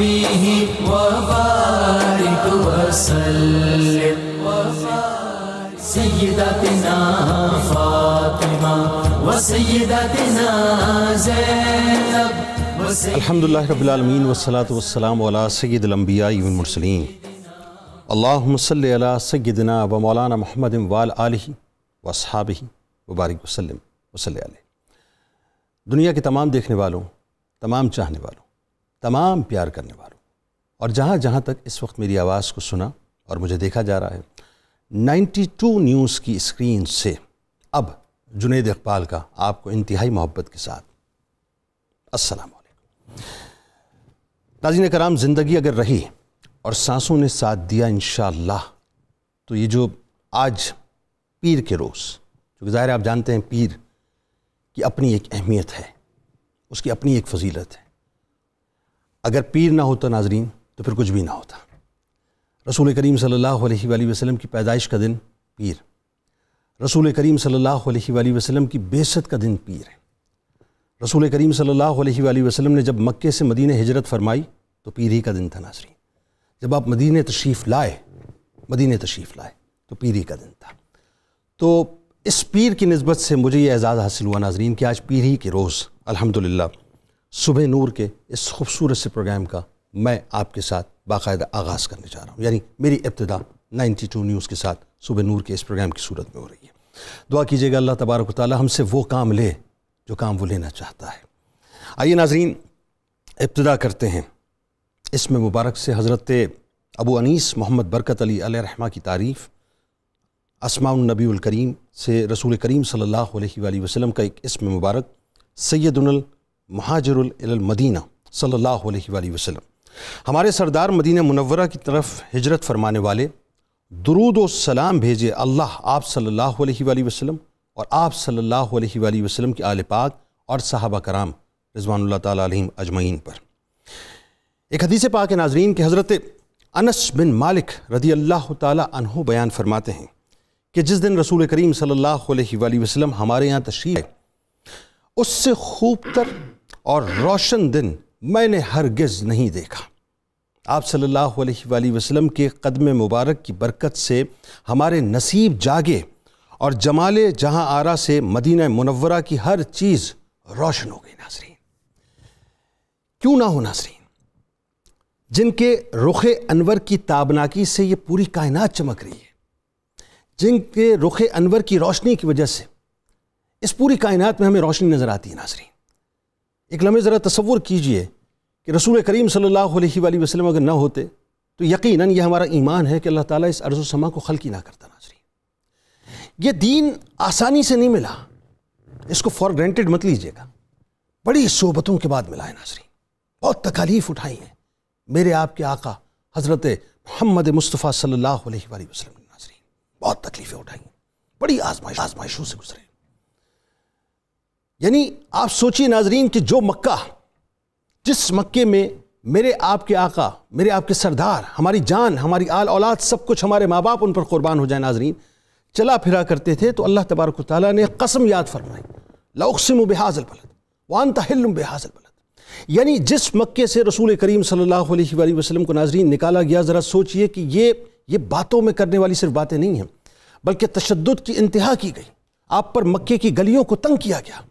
به وبارك وسلم سيدتنا فاطمة وسيدتنا زينب الحمد لله رب العالمين والصلاة والسلام على سيد الأنبياء والمرسلين اللهم صل على سيدنا ومولانا محمد وعلى آله وصحابه वबारक वसलम वसल दुनिया के तमाम देखने वालों तमाम चाहने वालों तमाम प्यार करने वालों और जहाँ जहाँ तक इस वक्त मेरी आवाज़ को सुना और मुझे देखा जा रहा है 92 न्यूज़ की स्क्रीन से अब जुनेद इकबाल का आपको इंतहाई मोहब्बत के साथ अस्सलाम नाजिन कराम ज़िंदगी अगर रही और सांसों ने साथ दिया इन तो ये जो आज पीर के रोज़ क्योंकि ज़ाहिर आप जानते हैं पीर की अपनी एक अहमियत है उसकी अपनी एक फजीलत है अगर पीर ना होता नाजरीन तो फिर कुछ भी ना होता रसूल करीम सल्लल्लाहु अलैहि वसल्लम की पैदाइश का दिन पीर रसूल करीम सल्लल्लाहु अलैहि वसल्लम की बेसत का दिन पीर है रसूल करीम सल्लल्लाहु अलैहि वसल्लम ने जब मक्के से मदीने हिजरत फरमाई तो पीर ही का दिन था नाजरीन जब आप मदीने तशरीफ़ लाए मदीने तशरीफ़ लाए तो पीर ही का दिन था तो इस पीर की नस्बत से मुझे ये एज़ाज़ हासिल हुआ नाजरीन कि आज पीर ही के रोज़ अलहमदिल्ला सुबह नूर के इस खूबसूरत से प्रोग्राम का मैं आपके साथ बाकायदा आगाज़ करने जा रहा हूँ यानी मेरी इब्तदा 92 न्यूज़ के साथ सुबह नूर के इस प्रोग्राम की सूरत में हो रही है दुआ कीजिएगा अल्लाह तबारक ताली हमसे वो काम ले जो काम वो लेना चाहता है आइए नाजरीन इब्तदा करते हैं इसमें मुबारक से हज़रत अबू अनीस मोहम्मद बरकत अली रहमा की तारीफ़ असमानबी करीम से रसूल करीम सल्ला वसलम का एक इसम मुबारक सैदुल महाजरमदीना सल्ला वसम हमारे सरदार मदीना मुनवरा की तरफ हिजरत फरमाने वाले दरूद सलाम भेजे अल्लाह आप सल्लल्लाहु अलैहि वसल्लम और आप सल्लल्लाहु अलैहि वसल्लम के आल पाक और साहबा कराम रजवान तम अजमैन पर एक हदीस पाक नाजरीन के हज़रत अनस बिन मालिक रदी अल्लाह तहु बयान फरमाते हैं कि जिस दिन रसूल करीम सल्ला वसलम हमारे यहाँ है उससे खूब तर और रोशन दिन मैंने हरगिज़ नहीं देखा आप सल्लल्लाहु अलैहि वसल्लम के कदम मुबारक की बरकत से हमारे नसीब जागे और जमाल जहां आरा से मदीना मुनव्वरा की हर चीज़ रोशन हो गई नासरीन क्यों ना हो नासरीन जिनके रुख अनवर की ताबनाकी से ये पूरी कायनात चमक रही है जिनके रुख अनवर की रोशनी की वजह से इस पूरी कायनात में हमें रोशनी नज़र आती है नासरीन एक लम्हे ज़रा तस्वुर कीजिए कि रसूल करीम सल्लल्लाहु अलैहि अगर ना होते तो यकीनन ये हमारा ईमान है कि अल्लाह ताला इस समा को खल्की ना करता नाजरी ये दीन आसानी से नहीं मिला इसको फॉर ग्रेंटेड मत लीजिएगा बड़ी सोबतों के बाद मिला है नाजरी बहुत तकालीफ उठाई हैं मेरे आपके आका हज़रत मोहम्मद मुस्तफ़ा सल्लल्लाहु अलैहि वसल्लम नाजरी बहुत तकलीफ़ें उठाई हैं बड़ी आजमाइश आजमाइशों से गुजरे यानी आप सोचिए नाजरीन कि जो मक्का जिस मक्के में मेरे आपके आका मेरे आपके सरदार हमारी जान हमारी आल औलाद सब कुछ हमारे माँ बाप उन पर कुर्बान हो जाए नाजरीन चला फिरा करते थे तो अल्लाह तबारक ताली ने कसम याद फरमाई लौकसम हाज़ल बलद वान तहलम बेहाजल बलद यानी जिस मक्के से रसूल करीम सल्लल्लाहु अलैहि वसल्लम को नाजरीन निकाला गया ज़रा सोचिए कि ये ये बातों में करने वाली सिर्फ बातें नहीं हैं बल्कि तशद की इंतहा की गई आप पर मक्के की गलियों को तंग किया गया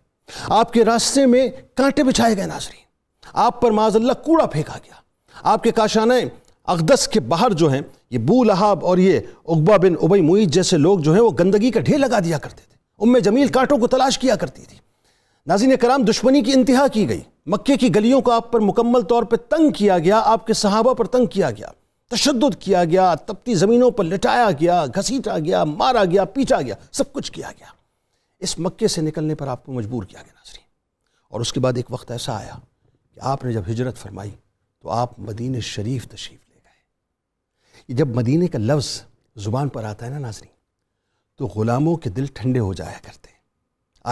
आपके रास्ते में कांटे बिछाए गए नाजरीन आप पर माजल्ला कूड़ा फेंका गया आपके काशाना अकदस के बाहर जो हैं ये बूल अहाब और ये उकबा बिन उबई मुईद जैसे लोग जो हैं वो गंदगी का ढेर लगा दिया करते थे उम्मे जमील कांटों को तलाश किया करती थी नाजीन कराम दुश्मनी की इंतहा की गई मक्के की गलियों को आप पर मुकम्मल तौर पर तंग किया गया आपके सहाबा पर तंग किया गया तशद किया गया तपती ज़मीनों पर लिटाया गया घसीटा गया मारा गया पीटा गया सब कुछ किया गया इस मक्के से निकलने पर आपको मजबूर किया गया नाजरी और उसके बाद एक वक्त ऐसा आया कि आपने जब हिजरत फरमाई तो आप मदीन शरीफ तशरीफ ले गए जब मदीने का लफ्ज़ ज़ुबान पर आता है ना नाजरी तो ग़ुलामों के दिल ठंडे हो जाया करते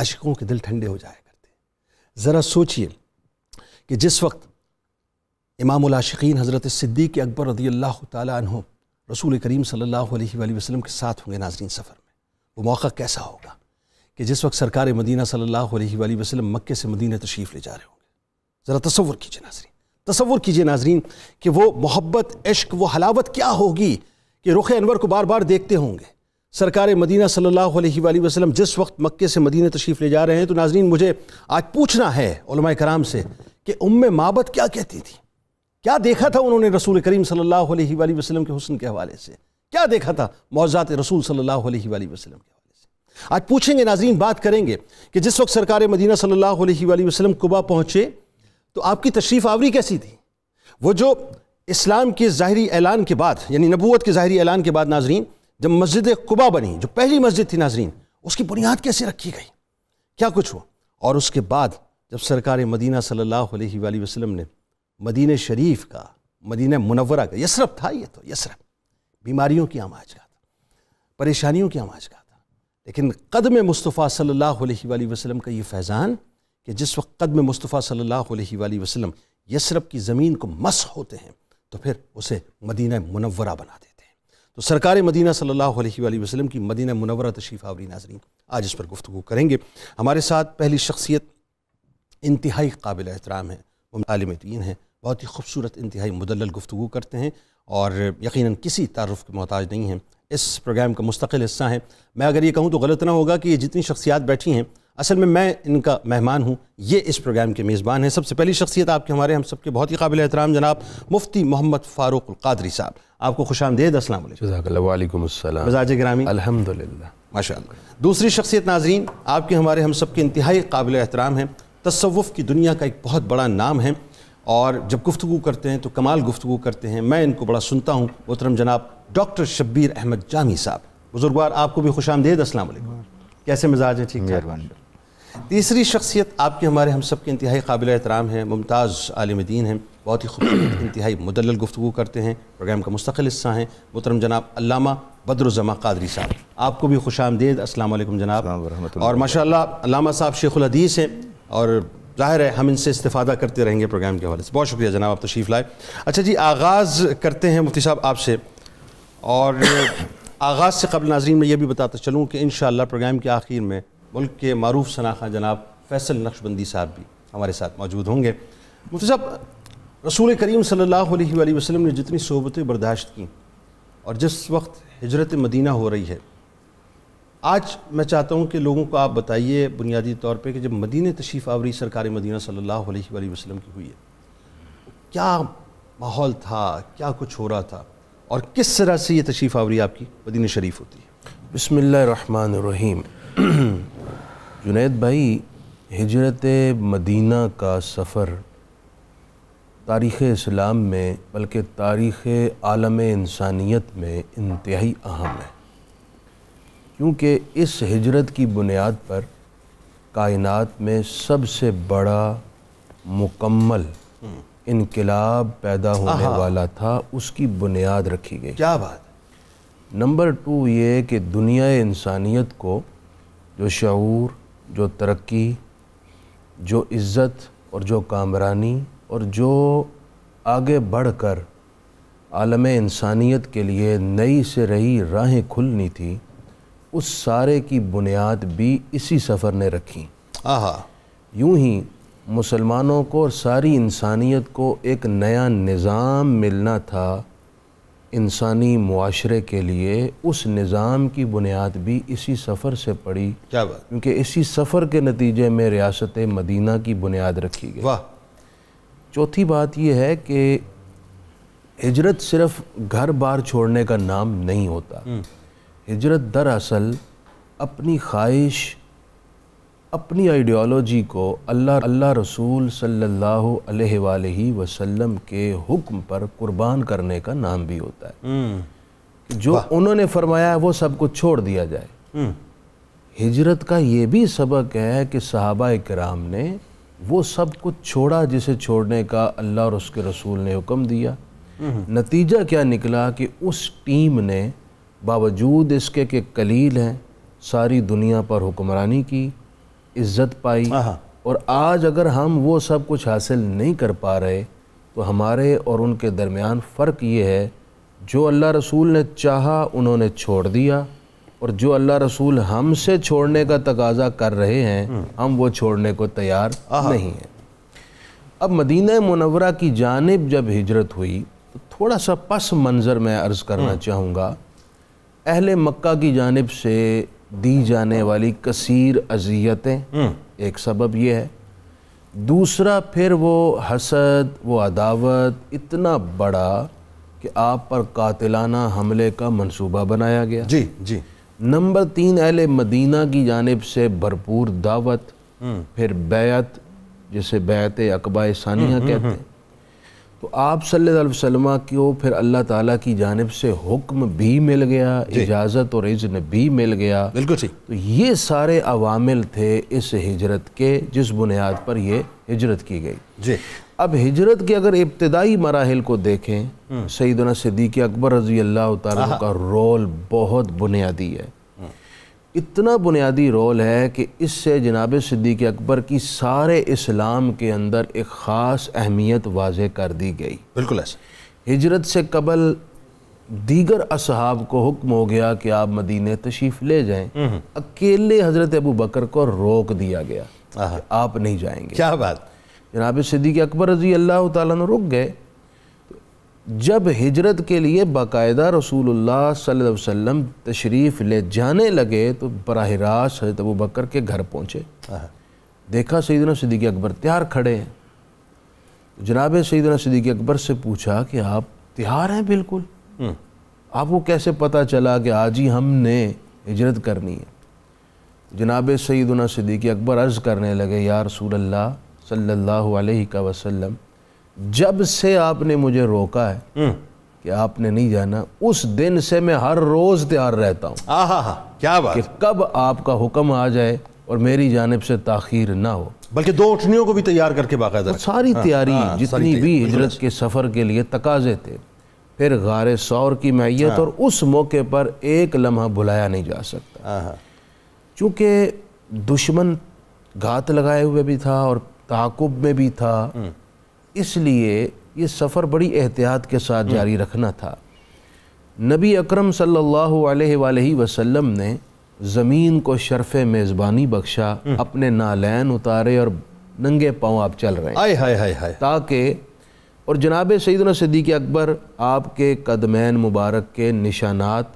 आशिकों के दिल ठंडे हो जाया करते ज़रा सोचिए कि जिस वक्त इमाम आशिकीन हज़रत सिद्दीक अकबर रदी अल्लाह तहों रसूल करीम सल्लल्लाहु अलैहि के साथ होंगे नाजरीन सफ़र में वो मौका कैसा होगा कि जिस वक्त सरकार मदीना सल्लल्लाहु अलैहि वसल्लम मक्के से मदीना तशरीफ़ ले जा रहे होंगे ज़रा तस्वुर कीजिए नाजरीन तस्वुर कीजिए नाजरीन कि वो मोहब्बत इश्क वो हलावत क्या होगी कि रुख अनवर को बार बार देखते होंगे सरकार मदीना सल्लल्लाहु अलैहि वसल्लम जिस वक्त मक्के से मदीना तशरीफ़ ले जा रहे हैं तो नाजरीन मुझे आज पूछना है कराम से कि उम माबत क्या कहती थी क्या देखा था उन्होंने रसूल करीम सल्ला वसलम के हसन के हवाले से क्या देखा था मौजात रसूल सल्ला वसलम के आज पूछेंगे नाजरीन बात करेंगे कि जिस वक्त सरकार मदीना सल्लल्लाहु अलैहि वसल्लम कुबा पहुँचे तो आपकी तशरीफ़ आवरी कैसी थी वो जो इस्लाम के ज़ाहरी ऐलान के बाद यानी नबूत के ज़ाहरी ऐलान के बाद नाजरीन जब मस्जिद कुबा बनी जो पहली मस्जिद थी नाजरीन उसकी बुनियाद कैसे रखी गई क्या कुछ हुआ और उसके बाद जब सरकार मदीना सल्लल्लाहु अलैहि वसल्लम ने मदीन शरीफ का मदीना मुनवरा का यसरफ था ये तो यसरफ बीमारियों की आमाज का परेशानियों की आमाज का लेकिन कदम मुस्तफ़ा सल्ला वसम का ये फैज़ान कि जिस वक्त कदम मुस्तफ़ा सल्ला वसल्लम यसरब की ज़मीन को मस होते हैं तो फिर उसे मदीना मुनवरा बना देते हैं तो सरकार मदीना सल्ला वसलम की मदीना मुनवरा तशरीफ़ आवरी नाजरीन आज इस पर गुफ्तु करेंगे हमारे साथ पहली शख्सियत इंतहाई काबिल एहतराम है ममतालम दीन है बहुत ही खूबसूरत इंतहाई मुदल गुफ्तु करते हैं और यकीन किसी तारफ़ के मोहताज नहीं हैं इस प्रोग्राम का मुस्तकिल हिस्सा हैं मैं अगर ये कहूँ तो गलत ना होगा कि ये जितनी शख्सियात बैठी हैं असल में मैं इनका मेहमान हूँ ये इस प्रोग्राम के मेज़बान हैं सबसे पहली शख्सियत आपके हमारे हम सबके बहुत ही काबिल एहतराम जनाब मुफ्ती मोहम्मद फ़ारूक कादरी साहब आपको खुश आमदेद असल मजाज ग्रामी माशा दूसरी शख्सियत नाजरीन आपके हमारे हम सब के इंतहाई काबिल एहतराम हैं तसवुफ़ की दुनिया का एक बहुत बड़ा नाम है और जब गुफ्तु करते हैं तो कमाल गुफ्तु करते हैं मैं इनको बड़ा सुनता हूँ मोहतरम जनाब डॉक्टर शब्बीर अहमद जामी साहब बुजुर्गवार आपको भी खुश आमदेद अस्सलाम कैसे मिजाज है ठीक है तीसरी शख्सियत आपके हमारे हम सब के इंतहाई काबिल एहतराम हैं मुमताज़ आलमदीन दीन हैं बहुत ही खूबसूरत इंतहाई मुदल गुफ्तु करते हैं प्रोग्राम का मुस्तकिल हिस्सा हैं मोहतरम जनाब अलामा बदरुजमा कादरी साहब आपको भी खुश आमदेद असल जनाब और माशा साहब शेखुलदीस हदीस हैं और जाहिर है हम इनसे इस्ता करते रहेंगे प्रोग्राम के हवाले से बहुत शुक्रिया जनाब आप तशरीफ़ लाए अच्छा जी आगाज़ करते हैं मुफ्ती साहब आपसे और आगाज़ से कबल नाजरीन में यह भी बताता चलूँ कि इन प्रोग्राम के आखिर में मुल्क के मरूफ शनाखा जनाब फैसल नक्शबंदी साहब भी हमारे साथ मौजूद होंगे मुफ्ती साहब रसूल करीम सल्लल्लाहु अलैहि ने जितनी सहबतें बर्दाश्त की और जिस वक्त हजरत मदीना हो रही है आज मैं चाहता हूँ कि लोगों को आप बताइए बुनियादी तौर पर कि जब मदीन तशीफ़ आवरी सरकार मदीना सल्ला वसलम की हुई है क्या माहौल था क्या कुछ हो रहा था और किस तरह से ये तशरीफ़ आवरी आपकी मदीन शरीफ होती है बसमीम जुनेद भाई हजरत मदीना का सफ़र तारीख़ इस्लाम में बल्कि तारीख़ आलम इंसानियत में इंतहाई अहम है क्योंकि इस हिजरत की बुनियाद पर कायनात में सबसे बड़ा मुकम्मल इनकलाब पैदा होने वाला था उसकी बुनियाद रखी गई क्या बात नंबर टू ये कि दुनिया इंसानियत को जो शूर जो तरक्की जो इज़्ज़त और जो कामरानी और जो आगे बढ़कर आलम इंसानियत के लिए नई से रही राहें खुलनी थी उस सारे की बुनियाद भी इसी सफ़र ने रखी आहा यूं ही मुसलमानों को और सारी इंसानियत को एक नया निज़ाम मिलना था इंसानी मुआरे के लिए उस निज़ाम की बुनियाद भी इसी सफ़र से पड़ी क्या बात क्योंकि इसी सफ़र के नतीजे में रियासत मदीना की बुनियाद रखी गई वाह चौथी बात यह है कि हजरत सिर्फ घर बार छोड़ने का नाम नहीं होता हम्म। हिजरत दरअसल अपनी ख्वाहिश अपनी आइडियोलॉजी को अल्लाह अल्लाह रसूल सल्लल्लाहु अलैहि वसल्लम के हुक्म पर कुर्बान करने का नाम भी होता है हम्म। जो उन्होंने फरमाया है वो सब कुछ छोड़ दिया जाए हम्म। हिजरत का ये भी सबक है कि सहाबा कराम ने वो सब कुछ छोड़ा जिसे छोड़ने का अल्लाह और उसके रसूल ने हुक्म दिया हम्म। नतीजा क्या निकला कि उस टीम ने बावजूद इसके कि कलील हैं सारी दुनिया पर हुक्मरानी की इज्जत पाई और आज अगर हम वो सब कुछ हासिल नहीं कर पा रहे तो हमारे और उनके दरमियान फ़र्क ये है जो अल्लाह रसूल ने चाहा उन्होंने छोड़ दिया और जो अल्लाह रसूल हमसे छोड़ने का तकाजा कर रहे हैं हम्म। हम वो छोड़ने को तैयार नहीं हैं अब मदीना मनवरा की जानब जब हिजरत हुई तो थोड़ा सा पस मंज़र मैं अर्ज़ करना हम्म। चाहूँगा अहल मक्का की जानब से दी जाने वाली कसर अजियतें हम्म। एक सबब यह है दूसरा फिर वो हसद वो अदावत इतना बड़ा कि आप पर कातिलाना हमले का मंसूबा बनाया गया जी जी नंबर तीन अहल मदीना की जानब से भरपूर दावत हम्म। फिर बैत जिसे बैत अकबा सानिया हम्म, कहते हैं तो आप सल्लल्लाहु अलैहि वसल्लम को फिर अल्लाह ताला की जानब से हुक्म भी मिल गया इजाज़त और इज्न भी मिल गया बिल्कुल सही तो ये सारे अवामिल थे इस हिजरत के जिस बुनियाद पर ये हिजरत की गई जी अब हिजरत के अगर इब्तदाई मराहल को देखें हम्म। सईदना सिद्दीक अकबर रजी अल्लाह का रोल बहुत बुनियादी है इतना बुनियादी रोल है कि इससे जनाब सिद्दीक अकबर की सारे इस्लाम के अंदर एक ख़ास अहमियत वाज कर दी गई बिल्कुल ऐसा हिजरत से कबल दीगर असहाब को हुक्म हो गया कि आप मदीने तशीफ ले जाएं हम्म। अकेले हज़रत अबू बकर को रोक दिया गया आप नहीं जाएंगे क्या बात जनाब सिद्दीक अकबर रजी अल्लाह तुक गए जब हिजरत के लिए बाकायदा रसूलुल्लाह सल्लल्लाहु अलैहि वसल्लम तशरीफ़ ले जाने लगे तो बरह रास्त हजरत अबू बकर के घर पहुँचे हाँ। देखा सईदना सदीक अकबर तैयार खड़े हैं जनाब सईदना सदीक अकबर से पूछा कि आप तैयार हैं बिल्कुल हम्म। आपको कैसे पता चला कि आज ही हमने हिजरत करनी है जनाब सईदना सदीक अकबर अर्ज़ करने लगे यार रसूल अल्लाह सल्ला वसम जब से आपने मुझे रोका है हम्म। कि आपने नहीं जाना उस दिन से मैं हर रोज तैयार रहता हूँ क्या बात कि कब आपका हुक्म आ जाए और मेरी जानब से ताखीर ना हो बल्कि दो उठनियों को भी तैयार करके बाकायदा तो सारी हाँ, तैयारी हाँ, जितनी भी हिजरत के सफ़र के लिए तकाजे थे फिर गार सौर की मैयत हाँ। और उस मौके पर एक लम्हा बुलाया नहीं जा सकता चूंकि दुश्मन घात लगाए हुए भी था और ताकुब में भी था हम्म। इसलिए ये सफ़र बड़ी एहतियात के साथ हम्म। जारी रखना था नबी अकरम सल्लल्लाहु अलैहि वसल्लम ने ज़मीन को शरफ़ मेज़बानी बख्शा हम्म। अपने नालैन उतारे और नंगे पाँव आप चल रहे हैं आए हाय हाय हाय ताकि और जनाब सैदन सदीक अकबर आपके कदमैन मुबारक के निशानात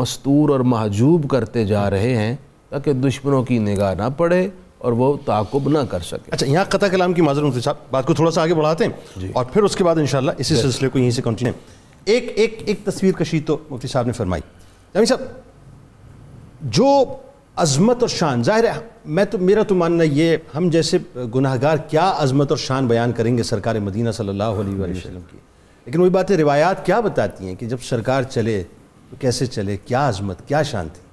मस्तूर और महजूब करते जा रहे हैं ताकि दुश्मनों की निगाह ना पड़े और वो ताकुब ना कर सके अच्छा यहाँ कथा कलाम की माजर मुफ्ती साहब बात को थोड़ा सा आगे बढ़ाते हैं और फिर उसके बाद इन इसी सिलसिले को यहीं से कंटिन्यू एक एक एक तस्वीर कशी तो मुफ्ती साहब ने फरमाई जमी साहब जो अजमत और शान जाहिर है मैं तो मेरा तो मानना ये हम जैसे गुनाहगार क्या अजमत और शान बयान करेंगे सरकार मदीना सल्लल्लाहु अलैहि वसल्लम की लेकिन वही बातें रिवायात क्या बताती हैं कि जब सरकार चले तो कैसे चले क्या अजमत क्या शान थी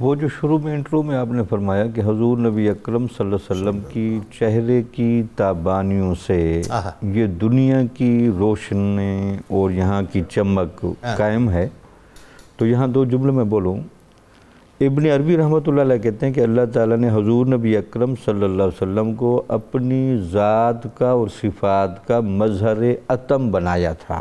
वो जो शुरू में इंट्रो में आपने फरमाया कि हजूर नबी अकरम वसल्लम की चेहरे की ताबानियों से ये दुनिया की रोशनी और यहाँ की चमक हाँ। कायम है तो यहाँ दो जुमले में बोलूँ इबन अरबी रहमत कहते हैं कि अल्लाह ताला ने हजूर नबी अकरम सल्लल्लाहु अलैहि वसल्लम को अपनी ज़ात का और सिफात का मजहर अतम बनाया था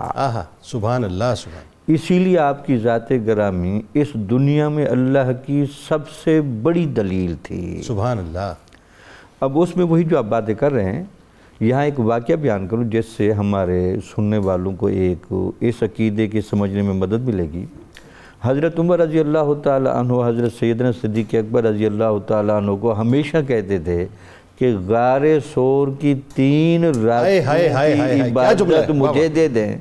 सुबह अल्लाह सुबह इसीलिए आपकी ज़ात ग्रामी इस दुनिया में अल्लाह की सबसे बड़ी दलील थी सुबह अल्लाह अब उसमें वही जो आप बातें कर रहे हैं यहाँ एक वाक्य बयान करूँ जिससे हमारे सुनने वालों को एक इस अकीदे के समझने में मदद मिलेगी हज़रत उमर रज़ी अल्लाह तु हज़रत सैदन सदीक अकबर रज़ी अल्लाह तु को हमेशा कहते थे कि गार शोर की तीन रात मुझे दे दें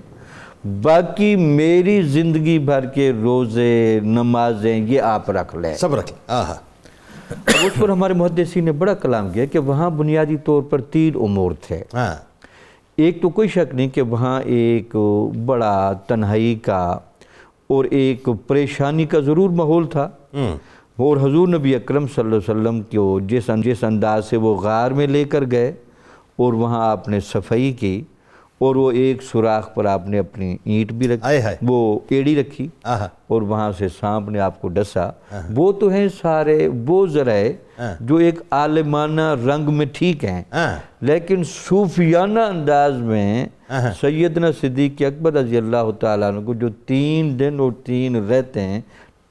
बाकी मेरी ज़िंदगी भर के रोज़े नमाजें ये आप रख लें सब रख लें उस पर हमारे मुहदसी ने बड़ा कलाम किया कि वहाँ बुनियादी तौर पर तीन उमूर थे हाँ। एक तो कोई शक नहीं कि वहाँ एक बड़ा तन्हाई का और एक परेशानी का ज़रूर माहौल था हम्म। और हजूर नबी अक्रम वसल्लम को जिस जिस अंदाज से वो गार में लेकर गए और वहाँ आपने सफाई की और वो एक सुराख पर आपने अपनी ईंट भी रखी वो एड़ी रखी और वहाँ से सांप ने आपको डसा वो तो हैं सारे वो जराए जो एक आलमाना रंग में ठीक हैं लेकिन सूफियाना अंदाज में सैदना सिद्दीक अकबर रजी अल्लाह तुम को जो तीन दिन और तीन रहते हैं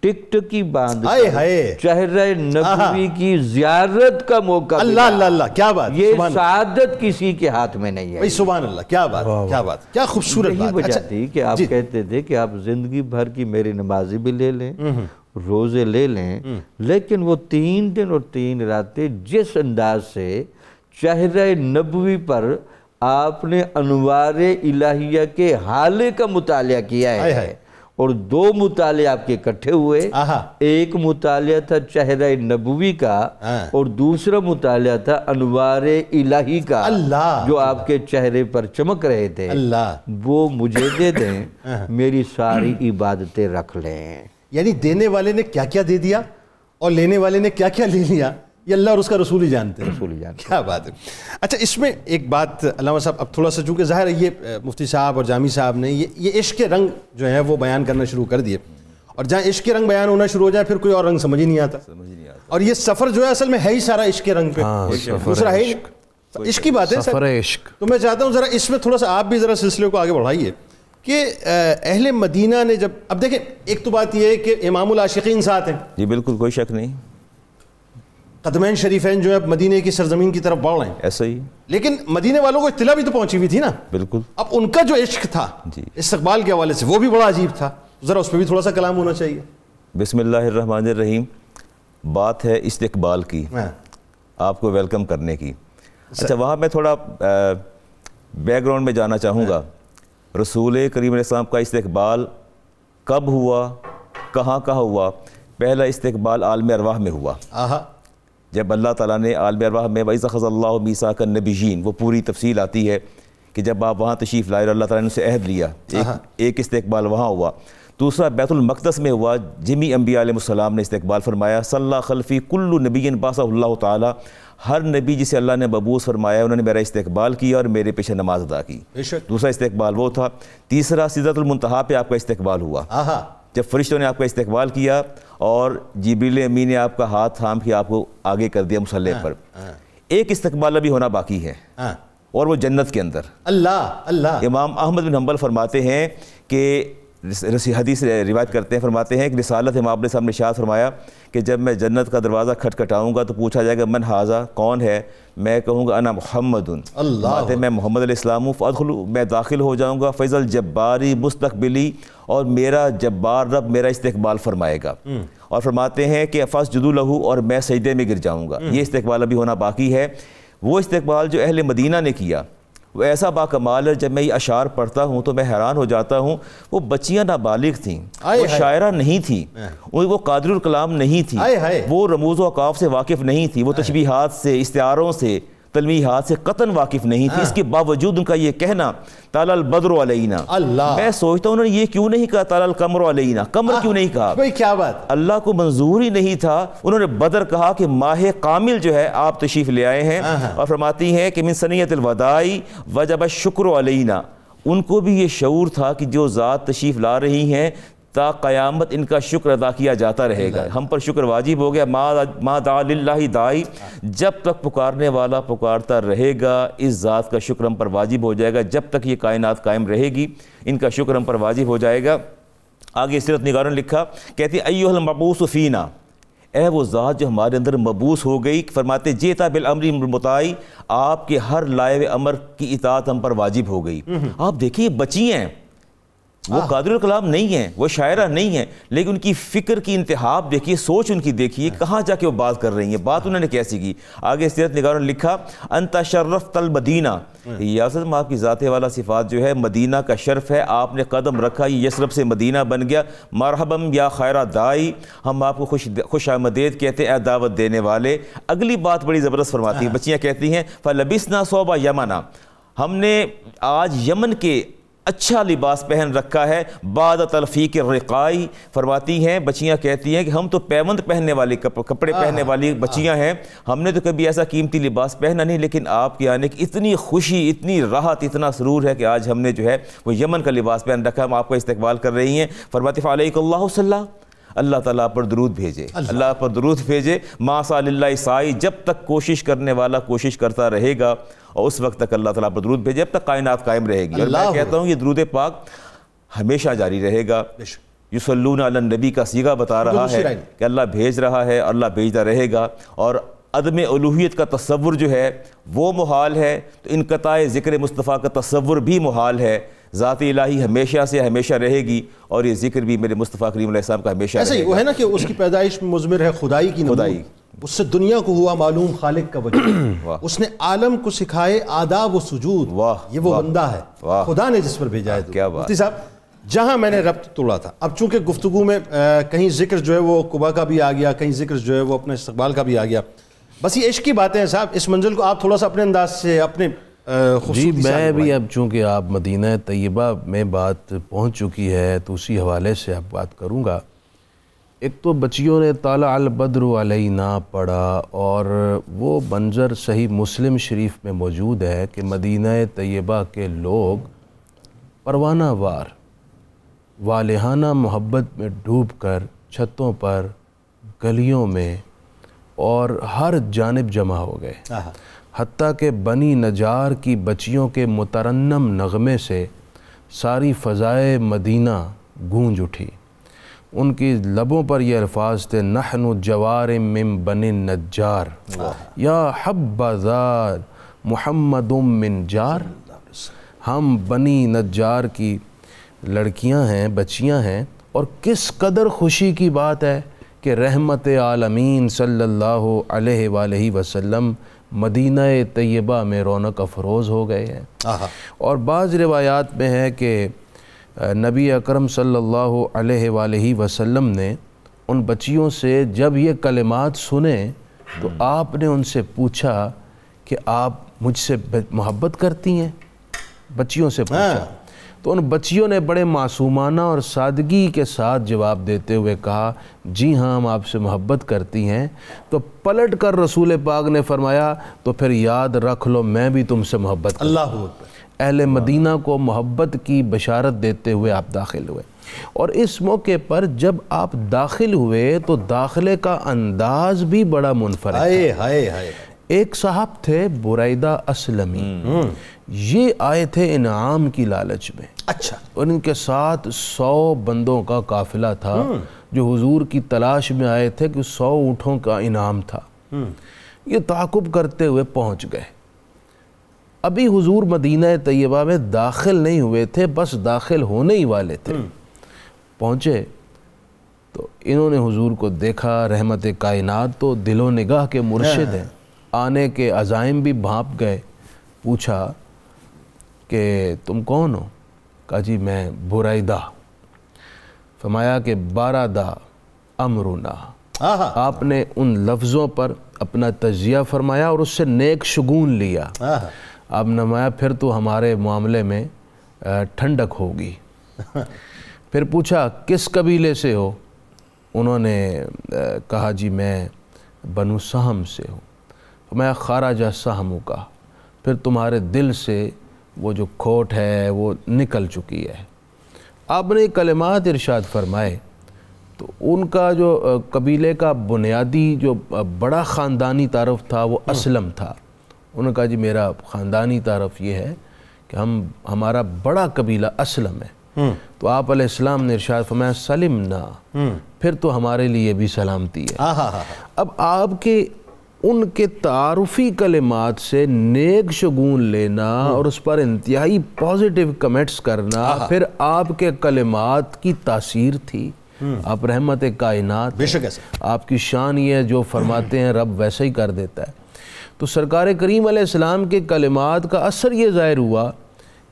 टिकटकी बांध आए हाय चेहरे नबी की जियारत का मौका अल्लाह अल्लाह अल्लाह क्या बात ये शहादत किसी के हाथ में नहीं है सुबह अल्लाह क्या बात क्या बात क्या खूबसूरत बात वजह अच्छा, थी कि आप कहते थे कि आप जिंदगी भर की मेरी नमाजी भी ले लें हम्म, हम्म। रोजे ले लें हम्म। लेकिन वो तीन दिन और तीन रातें जिस अंदाज से चेहरे नबी पर आपने अनवार इलाहिया के हाले का मुताल किया है और दो मुताले आपके इकट्ठे हुए एक मुताल था चेहरा नबूवी का हाँ। और दूसरा मुताया था अनवार इलाही का अल्लाह जो आपके चेहरे पर चमक रहे थे अल्लाह वो मुझे दे दें हाँ। मेरी सारी इबादतें रख लें यानी देने वाले ने क्या क्या दे दिया और लेने वाले ने क्या क्या ले लिया ये अल्लाह और उसका रसूल ही जानते हैं रसूल ही जानते क्या बात है अच्छा इसमें एक बात अलामा साहब अब थोड़ा सा चूँकि ज़ाहिर है ये मुफ्ती साहब और जामी साहब ने ये ये इश्क के रंग जो है वो बयान करना शुरू कर दिए और जहाँ इश्क के रंग बयान होना शुरू हो जाए फिर कोई और रंग समझ ही नहीं आता समझ नहीं आता और ये सफ़र जो है असल में है ही सारा इश्क के रंग पे हाँ, दूसरा है तो इश्क की बात है सफ़र इश्क तो मैं चाहता हूँ ज़रा इसमें थोड़ा सा आप भी ज़रा सिलसिले को आगे बढ़ाइए कि अहल मदीना ने जब अब देखें एक तो बात यह है कि इमाम आशिकीन साथ हैं जी बिल्कुल कोई शक नहीं कदमैन शरीफ जो है मदीने की सरजमीन की तरफ बढ़ रहे हैं ऐसा ही लेकिन मदीने वालों को इतला भी तो पहुंची हुई थी ना बिल्कुल अब उनका जो इश्क था जी इस्तबाल के हवाले से वो भी बड़ा अजीब था ज़रा उस पर भी थोड़ा सा कलाम होना चाहिए बिसमिल्ल रहीम बात है इस्तबाल की हाँ। आपको वेलकम करने की अच्छा वहाँ मैं थोड़ा बैकग्राउंड में जाना चाहूँगा हाँ। रसूल करीम इस्लाम का इस्तबाल कब हुआ कहाँ कहाँ हुआ पहला इस्तबाल आलम अरवाह में हुआ जब अल्लाह ताला ने आलम अरवाह में वैसा खज़ल्ला मीसा का नबीजीन वो पूरी तफसील आती है कि जब आप वहाँ तशीफ़ लाए अल्लाह ताला ने उसे अहद लिया एक, हाँ। एक इस्तकबाल वहाँ हुआ दूसरा बैतुलमक़दस में हुआ जिमी अम्बियालाम ने इस्तबाल फरमाया सल्ला खलफ़ी कुल्लु नबीन बासा ताला हर नबी जिसे अल्लाह ने बबूस फरमाया उन्होंने मेरा इस्तकबाल किया और मेरे पेशे नमाज अदा की दूसरा इस्तकबाल वो था तीसरा सिदतुलमतहा पे आपका इस्तकबाल हुआ जब फरिश्तों ने आपका इस्तेवाल किया और जबरील अमी ने आपका हाथ थाम के आपको आगे कर दिया मसल हाँ, पर हाँ। एक इस्तकबाल अभी होना बाकी है हाँ। और वो जन्नत के अंदर अल्लाह अल्लाह इमाम अहमद बिन हम्बल फरमाते हैं कि हदीस रिवायत करते हैं फरमाते हैं कि रिसालत इमाम ने सामने शाह फरमाया कि जब मैं जन्नत का दरवाज़ा खटखटाऊँगा तो पूछा जाएगा मन हाजा कौन है मैं कहूँगा अना मोहम्मद अल्लाह मैं मोहम्मद इस्लाम हूँ फ़ल मैं दाखिल हो जाऊँगा फैज़ल जब्बारी मुस्तबिली और मेरा जब्बार रब मेरा इस्तबाल फरमाएगा हम्म। और फरमाते हैं कि अफास जदू लहू और मैं सजदे में गिर जाऊँगा हम्म। ये इस्तबाल अभी होना बाकी है वो इस्तबाल जो अहल मदीना ने किया वो ऐसा बाकमाल है जब मैं ये अशार पढ़ता हूँ तो मैं हैरान हो जाता हूँ वो बच्चियाँ नाबालिग थीं वो शायरा नहीं थी वो कादरुल कलाम नहीं थी वो रमूज़ अकाफ़ से वाकिफ़ नहीं थी वो तशबीहात से इस्तारों से तलमीहत से कतन वाकिफ नहीं थी हाँ। इसके बावजूद उनका यह कहना तालाल बदर अलैना अल्लाह मैं सोचता हूँ उन्होंने ये क्यों नहीं कहा तालाल कमर अलैना कमर क्यों नहीं कहा भाई क्या बात अल्लाह को मंजूर ही नहीं था उन्होंने बदर कहा कि माह कामिल जो है आप तशीफ ले आए हैं और फरमाती हैं कि मिन सनीतलवदाई वजब शुक्र अलैना उनको भी ये शूर था कि जो ज़ात तशीफ़ ला रही हैं ता क़यामत इनका शुक्र अदा किया जाता रहेगा हम पर शुक्र वाजिब हो गया माँ दाल्ला दाई जब तक पुकारने वाला पुकारता रहेगा इस ज़ात का शुक्र हम पर वाजिब हो जाएगा जब तक ये कायनात कायम रहेगी इनका शुक्र हम पर वाजिब हो जाएगा आगे सिरत निगारों ने लिखा कहती अयोहल मबूसफ़ीना ऐ वो ज़ात जो हमारे अंदर मबूस हो गई फरमाते जेता बिल अमरी मुताई आपके हर लाए अमर की इतात हम पर वाजिब हो गई हम्म। आप देखिए बची हैं वो हाँ। कादिर कलाम नहीं है वो शायरा नहीं है लेकिन उनकी फ़िक्र की इंतहाब देखिए सोच उनकी देखिए हाँ। कहाँ जाके वो बात कर रही हैं बात उन्होंने कैसी की आगे सीरत निगारों ने लिखा अनतशरफ तल मदीना माँ आपकी ज़ात वाला सिफात जो है मदीना का शर्फ है आपने कदम रखा ये यशरफ से मदीना बन गया मरहबम या खैरा दाई हम आपको खुश खुश आमदेद कहते हैं दावत देने वाले अगली बात बड़ी ज़बरदस्त फरमाती है हाँ। बच्चियाँ कहती हैं फलबिसना सोबा यमाना हमने आज यमन के अच्छा लिबास पहन रखा है बाद तलफ़ी के रिकाई फरमाती हैं बचियाँ कहती हैं कि हम तो पैमंद पहनने वाले कप, कपड़े पहनने वाली बचियाँ हैं हमने तो कभी ऐसा कीमती लिबास पहना नहीं लेकिन आपके आने की इतनी खुशी इतनी राहत इतना सरूर है कि आज हमने जो है वो यमन का लिबास पहन रखा है हम आपका इस्तेवाल कर रही हैं फरमाती फ़ालकल्ला अल्लाह ताला पर दरूद भेजे अल्लाह पर दरूद भेजे माँ साई जब तक कोशिश करने वाला कोशिश करता रहेगा और उस वक्त तक अल्लाह ताला पर दरूद भेजे अब तक कायनात कायम रहेगी और मैं कहता हूँ ये दरूद पाक हमेशा जारी रहेगा युसलून नबी का सीगा बता रहा है कि अल्लाह भेज रहा है अल्लाह भेजता रहेगा और अदम अलूत का तस्वुर जो है वो महाल है तो इनकता ज़िक्र मुस्तफ़ा का तस्वुर भी महाल है ज़ाती इलाही हमेशा से हमेशा रहेगी और ये जिक्र भी मेरे मुस्तफ़ा करीम सलाम का हमेशा ऐसे ही वो है ना कि उसकी पैदाइश मुजमर है खुदाई की खुदाई उससे दुनिया को हुआ मालूम खालिक का वजूद उसने आलम को सिखाए आदाब व सुजूद वाह ये वो बंदा है खुदा ने जिस पर भेजा है क्या बात साहब जहाँ मैंने रब्त तोड़ा था अब चूंकि गुफ्तु में आ, कहीं जिक्र जो है वो कुबा का भी आ गया कहीं जिक्र जो है वो अपने इस्तबाल का भी आ गया बस ये इश्क की बातें हैं साहब इस मंजिल को आप थोड़ा सा अपने अंदाज से अपने जी मैं भी अब चूँकि आप मदीना तयबा में बात पहुँच चुकी है तो उसी हवाले से आप बात करूँगा एक तो बच्चियों ने ताला अल बद्र अलई ना पढ़ा और वो मंजर सही मुस्लिम शरीफ में मौजूद है कि मदीना तयबा के लोग परवाना वार वालहाना मोहब्बत में डूब कर छतों पर गलियों में और हर जानब जमा हो गए हती के बनी नजार की बचियों के मुतरन्नम नगमे से सारी फ़ज़ाए मदीना गूंज उठी उनकी लबों पर यह अल्फाज थे नहनु जवार मिम बन नजार या हब्बाजार मोहम्मद मिन जार हम बनी नजार की लड़कियां हैं बच्चियां हैं और किस कदर खुशी की बात है कि रहमत आलमीन सल्लल्लाहु अलैहि वसल्लम मदीना तयबा में रौनक अफरोज़ हो गए हैं और बाज़ रवायात में है कि नबी अकरम सल्लल्लाहु अलैहि वसल्लम ने उन बच्चियों से जब ये कलिमात सुने तो हम्म। आपने उनसे पूछा कि आप मुझसे मोहब्बत करती हैं बच्चियों से पूछा हाँ। तो उन बच्चियों ने बड़े मासूमाना और सादगी के साथ जवाब देते हुए कहा जी हाँ हम आपसे मोहब्बत करती हैं तो पलट कर रसूल पाक ने फरमाया तो फिर याद रख लो मैं भी तुमसे मोहब्बत अल्लाह अहल मदीना को मोहब्बत की बशारत देते हुए आप दाखिल हुए और इस मौके पर जब आप दाखिल हुए तो दाखिले का अंदाज भी बड़ा मुनफर हाय हाय हाय एक साहब थे बुरैदा असलमी हम्म। ये आए थे इनाम की लालच में अच्छा और इनके साथ सौ बंदों का काफिला था हम्म। जो हुजूर की तलाश में आए थे कि सौ ऊँटों का इनाम था हम्म। ये ताकुब करते हुए पहुँच गए अभी हुजूर मदीना तय्यबा में दाखिल नहीं हुए थे बस दाखिल होने ही वाले थे पहुँचे तो इन्होंने हुजूर को देखा रहमत कायनात तो दिलो निगाह के मुर्शिद हाँ। हैं आने के अजाइम भी भाप गए पूछा कि तुम कौन हो कहा जी मैं बुराइदा फरमाया कि दा अमरुना आपने उन लफ्ज़ों पर अपना तजिया फरमाया और उससे नेक शगून लिया अब नमाया फिर तो हमारे मामले में ठंडक होगी फिर पूछा किस कबीले से हो उन्होंने कहा जी मैं बनु साहम से हूँ मैं खाराज सहमू का फिर तुम्हारे दिल से वो जो खोट है वो निकल चुकी है आपने कलमात इरशाद फरमाए तो उनका जो कबीले का बुनियादी जो बड़ा ख़ानदानी तारफ़ था वो असलम था उन्होंने कहा जी मेरा ख़ानदानी तारफ़ ये है कि हम हमारा बड़ा कबीला असलम है हम्म। तो आप अलैहिस्सलाम ने इरशाद फरमाया सलिम ना हम्म। फिर तो हमारे लिए भी सलामती है अब आपके उनके तारफ़ी कलिमात से नेक शगून लेना हम्म। और उस पर इंतहाई पॉजिटिव कमेंट्स करना फिर आपके कलिमात की तासीर थी हम्म। आप रहमत कायनात आपकी शान ये जो फरमाते हैं रब वैसे ही कर देता है तो सरकार करीम सलाम के कलिमात का असर ये ज़ाहिर हुआ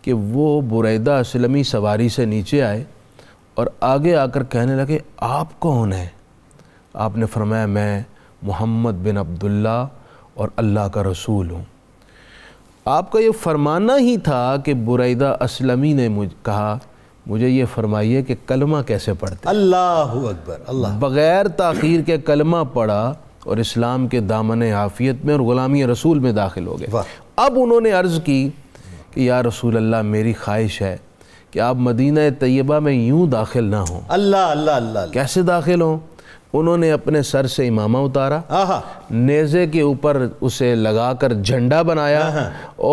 कि वो बुरैदा असलमी सवारी से नीचे आए और आगे आकर कहने लगे आप कौन हैं आपने फरमाया मैं मोहम्मद बिन अब्दुल्ला और अल्लाह का रसूल हूँ आपका ये फरमाना ही था कि बुरैदा असलमी ने मुझ कहा मुझे ये फरमाइए कि कलमा कैसे पढ़ते अल्लाह अकबर अल्लाह बग़ैर तखीर के कलमा पढ़ा और इस्लाम के दामन आफ़ियत में और ग़ुलामी रसूल में दाखिल हो गए अब उन्होंने अर्ज़ की कि या रसूल अल्लाह मेरी ख्वाहिश है कि आप मदीना तय्यबा में यूँ दाखिल ना हों अल्लाह अल्लाह अल्लाह कैसे दाखिल हों उन्होंने अपने सर से इमामा उतारा नेज़े के ऊपर उसे लगाकर झंडा बनाया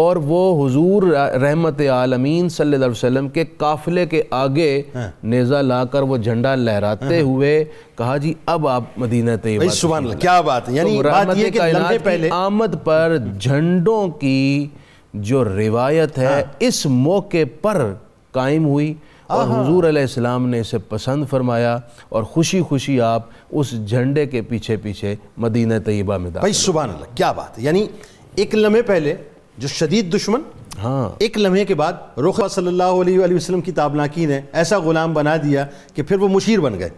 और वो हुजूर रहमत आलमीन सल्लल्लाहु अलैहि वसल्लम के काफिले के आगे हाँ। नेज़ा लाकर वो झंडा लहराते हाँ। हुए कहा जी अब आप मदीना तय क्या बात है यानी तो पहले आमद पर झंडों की जो रिवायत है हाँ। इस मौके पर कायम हुई और हजूर आसमाम ने इसे पसंद फरमाया और खुशी खुशी आप उस झंडे के पीछे पीछे मदीना तयबा में भाई सुबह क्या बात है यानी एक लम्हे पहले जो शदीद दुश्मन हाँ एक लम्हे के बाद रुख की ताबनाकी ने ऐसा गुलाम बना दिया कि फिर वो मुशीर बन गए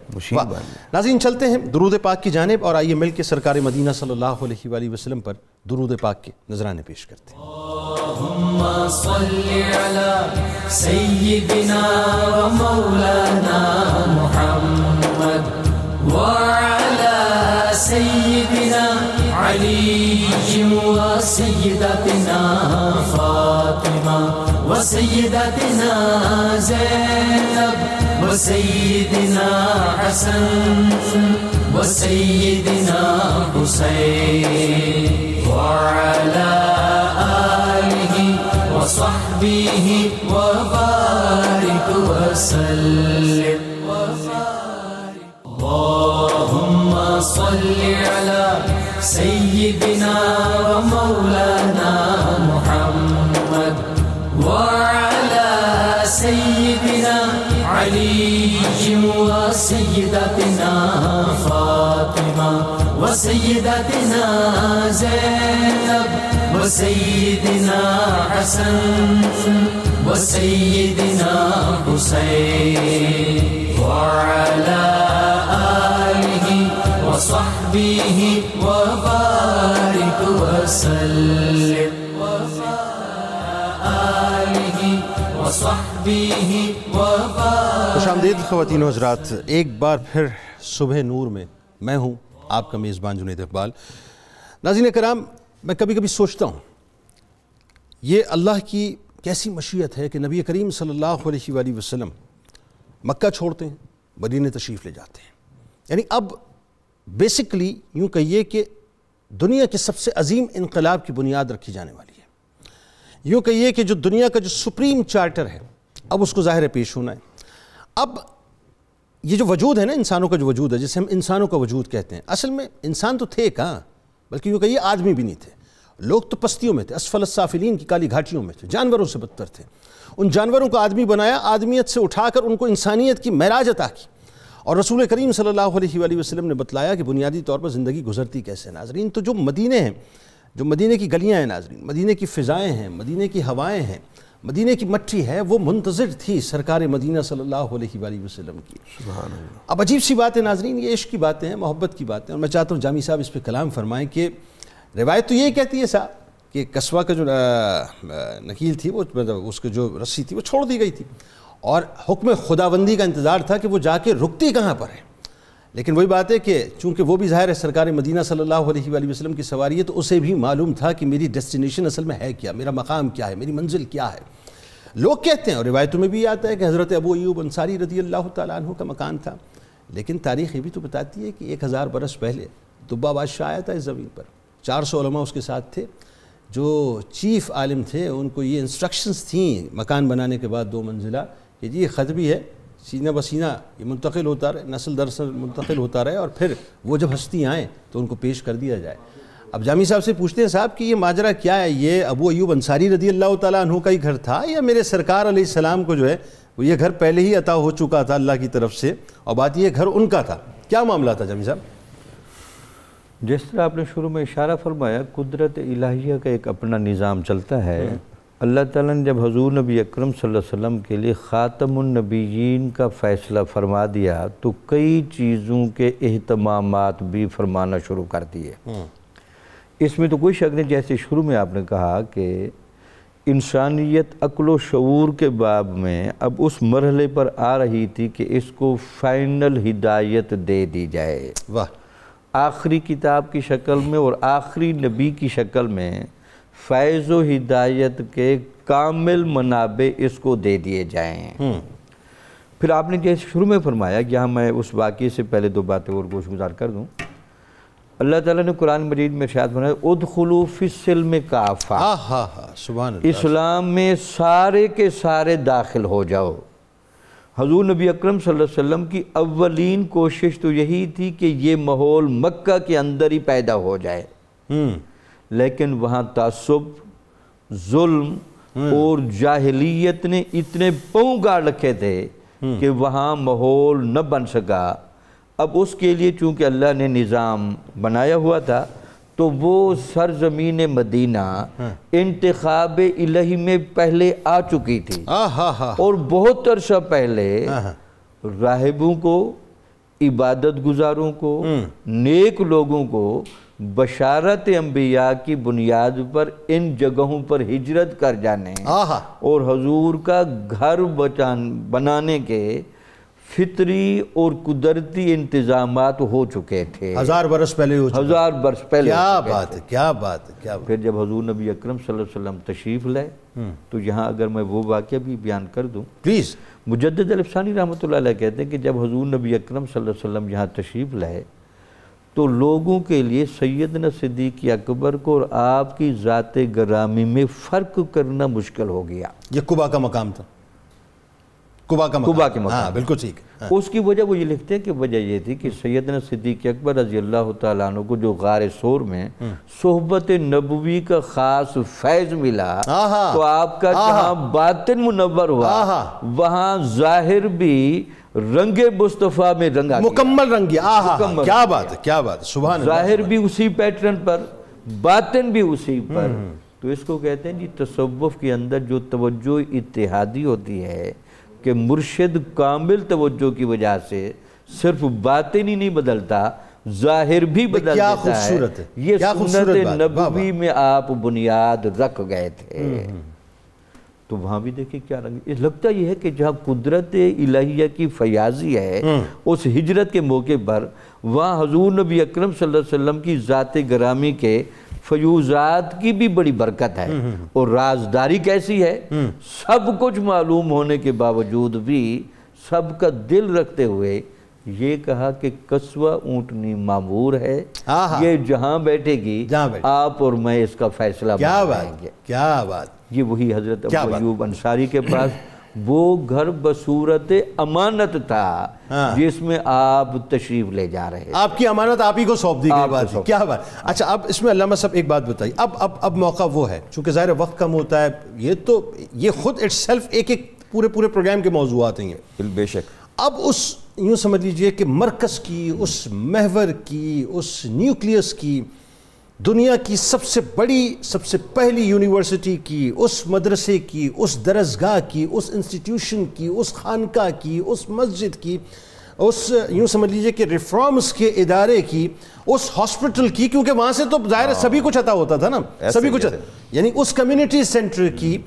नाजीन चलते हैं दरूद पाक की जानब और आइए मिल के सरकार मदीना सल्लल्लाहु अलैहि पर दरूद पाक के नजराने पेश करते हैं سيدنا علي وسيدتنا فاطمة وسيدتنا زينب وسيدنا حسن وسيدنا حسين وعلى آله وصحبه وبارك وسلم صل على سيدنا ومولانا محمد وعلى سيدنا علي وسيدتنا فاطمة وسيدتنا زينب وسيدنا حسن وسيدنا حسين وعلى آله وبارك وسلم खुश आमदीद ख़वान हजरात एक बार फिर सुबह नूर में मैं हूँ आपका मेज़बान जुनेद इकबाल नाजिन कराम मैं कभी कभी सोचता हूँ ये अल्लाह की कैसी मशीयत है कि नबी करीम सल्लल्लाहु अलैहि वसल्लम मक्का छोड़ते हैं मदीने तशरीफ़ ले जाते हैं यानी अब बेसिकली यूँ कहिए कि दुनिया के सबसे अजीम इनकलाब की बुनियाद रखी जाने वाली है यूँ कहिए कि जो दुनिया का जो सुप्रीम चार्टर है अब उसको ज़ाहिर पेश होना है अब ये जो वजूद है ना इंसानों का जो वजूद है जिसे हम इंसानों का वजूद कहते हैं असल में इंसान तो थे कहाँ बल्कि यूँ कहिए आदमी भी नहीं थे लोग तो पस्तियों में थे असफल साफिलीन की काली घाटियों में थे जानवरों से बदतर थे उन जानवरों को आदमी बनाया आदमियत से उठाकर उनको इंसानियत की महराज अता की और रसूल करीम सल्लल्लाहु अलैहि वसल्लम ने बतलाया कि बुनियादी तौर पर ज़िंदगी गुजरती कैसे नाजरीन तो जो मदीने हैं जो मदीने की गलियाँ हैं नाजरीन मदीने की फ़िज़ाएँ हैं मदीने की हवाएँ हैं मदीने की मट्टी है वो मुंतज़र थी सरकार मदीना सल्लल्लाहु अलैहि वसल्लम की अब अजीब सी बात है नाजरीन ये इश्क की बातें हैं मोहब्बत की बातें और मैं चाहता हूँ जामी साहब इस पर कलाम फरमाएँ कि रिवायत तो ये कहती है साहब कि कस्बा का जो नकील थी वो मतलब उसकी जो रस्सी थी वो छोड़ दी गई थी और हुक्म खुदाबंदी का इंतज़ार था कि वो जाके रुकती कहाँ पर है लेकिन वही बात है कि चूंकि वो भी ज़ाहिर है सरकार मदीना सल्लल्लाहु अलैहि वसल्लम की सवारी है तो उसे भी मालूम था कि मेरी डेस्टिनेशन असल में है क्या मेरा मकाम क्या है मेरी मंजिल क्या है लोग कहते हैं और रिवायतों में भी आता है कि हज़रत अबू अयूब अंसारी रदी अल्लाह तु का मकान था लेकिन तारीख ये भी तो बताती है कि एक हज़ार बरस पहले दुब्बा बादशाह आया था इस ज़मीन पर चार सौ उसके साथ थे जो चीफ़ आलिम थे उनको ये इंस्ट्रक्शंस थी मकान बनाने के बाद दो मंजिला कि जी ये ख़त भी है सीना बसीना ये मुंतकिल होता रहे नस्ल दर नस्ल मुंतकिल होता रहे और फिर वो जब हस्ती आएँ तो उनको पेश कर दिया जाए अब जामी साहब से पूछते हैं साहब कि ये माजरा क्या है ये अबू अयूब अंसारी रदी अल्लाह तहों का ही घर था या मेरे सरकार सलाम को जो है वो ये घर पहले ही अता हो चुका था अल्लाह की तरफ से और बात ये घर उनका था क्या मामला था जामी साहब जिस तरह आपने शुरू में इशारा फरमाया कुदरत इलाहिया का एक अपना निज़ाम चलता है हम्म। अल्लाह ताला ने जब हजूर नबी अकरम वसल्लम के लिए ख़ातमनबीन का फ़ैसला फरमा दिया तो कई चीज़ों के अहतमाम भी फरमाना शुरू कर दिए हम्म। इसमें तो कोई शक नहीं जैसे शुरू में आपने कहा कि इंसानियत अक्ल शूर के बाब में अब उस मरहले पर आ रही थी कि इसको फ़ाइनल हिदायत दे दी जाए वाह आखिरी किताब की शक्ल में और आखिरी नबी की शक्ल में फैज़ व हिदायत के कामिल मनाबे इसको दे दिए जाएँ हम्म। फिर आपने जैसे शुरू में फरमाया कि मैं उस वाक़े से पहले दो बातें और गोश गुजार कर दूँ अल्लाह ताला ने कुरान मजीद में शायद बनाया उदखलूफिसल में काफ़ा हाँ हाँ, हाँ सुबह इस्लाम में सारे के सारे दाखिल हो जाओ हजूर नबी अकरम वसल्लम की अव्वलीन कोशिश तो यही थी कि ये माहौल मक्का के अंदर ही पैदा हो जाए हम्म। लेकिन वहाँ तसब जुल्म हम्म। और जाहलीत ने इतने पऊ गाड़ रखे थे हम्म। कि वहाँ माहौल न बन सका अब उसके लिए चूँकि अल्लाह ने निज़ाम बनाया हुआ था तो वो सरजमीन मदीना हाँ। इंतखब इलही में पहले आ चुकी थी और बहुत अरसा पहले हाँ, हाँ। राहबों को इबादत गुजारों को हम्म। नेक लोगों को बशारत अम्बिया की बुनियाद पर इन जगहों पर हिजरत कर जाने और हजूर का घर बचान बनाने के फितरी और कुदरती इंतजाम हो चुके थे हजार बरस पहले हो हजार बरस पहले क्या बात है क्या बात है क्या बात फिर जब हजूर नबी अक्रम सल्लम तशरीफ़ लाए हम्म। तो यहाँ अगर मैं वो वाक्य भी बयान कर दूँ प्लीज़ मुजद अलफसानी रहमत कहते हैं कि जब हजूर नबी अक्रम सल्लम यहाँ तशरीफ़ लाए तो लोगों के लिए सैदन सिद्दीक अकबर को और आपकी ज़ात ग्रामी में फ़र्क करना मुश्किल हो गया ये कुबा का मकाम था कुबा का कुबा के मकाम हाँ, बिल्कुल ठीक हाँ। उसकी वजह वो ये लिखते हैं कि वजह ये थी कि सैदन सिद्दीक अकबर रजी अल्लाह तु को जो गार शोर में हम्म। सोहबत नबवी का ख़ास फैज़ मिला तो आपका जहाँ बातिन मुनवर हुआ वहाँ ज़ाहिर भी रंगे मुस्तफ़ा में रंगा मुकम्मल रंगी क्या बात है क्या बात सुबह जाहिर भी उसी पैटर्न पर बातन भी उसी हम्म, पर हम्म। तो इसको कहते हैं जी तसव्वुफ़ के अंदर जो तवज्जो इतिहादी होती है कि मुर्शद कामिल तवज्जो की वजह से सिर्फ बातें ही नहीं बदलता जाहिर भी बदल क्या देता है ये सुनत नबी में आप बुनियाद रख गए थे हम्म, तो वहां भी देखिए क्या रंग लगता यह है कि जहां कुदरत इलाहिया की फयाजी है हम्म। उस हिजरत के मौके पर वहां हजूर नबी अक्रम वसल्लम की ज़ात ग्रामी के फयूजात की भी बड़ी बरकत है हम्म, हम्म। और राजदारी कैसी है सब कुछ मालूम होने के बावजूद भी सबका दिल रखते हुए ये कहा कि कस्वा ऊँटनी मामूर है ये जहां बैठेगी जहां बैठे। आप और मैं इसका फैसला क्या बात क्या बात ये वही हजरत अयूब अंसारी के पास वो घर बसूरत अमानत था हाँ। जिसमें आप तशरीफ ले जा रहे हैं आपकी अमानत आप ही को सौंप दी गई बात क्या बात अच्छा अब इसमें अल्लामा साहब एक बात बताइए अब अब अब मौका वो है चूंकि ज़ाहिर वक्त कम होता है ये तो ये खुद इट सेल्फ एक एक पूरे पूरे प्रोग्राम के मौजूद हैं बेशक अब उस यूँ समझ लीजिए कि मरकज़ की उस महवर की उस न्यूक्लियस की दुनिया की सबसे बड़ी सबसे पहली यूनिवर्सिटी की उस मदरसे की उस दरसगाह की उस इंस्टीट्यूशन की उस खानका की उस मस्जिद की उस यूँ समझ लीजिए कि रिफॉर्म्स के इदारे की उस हॉस्पिटल की क्योंकि वहाँ से तो जाहिर हाँ। सभी कुछ अता होता था ना सभी कुछ यानी उस कम्युनिटी सेंटर की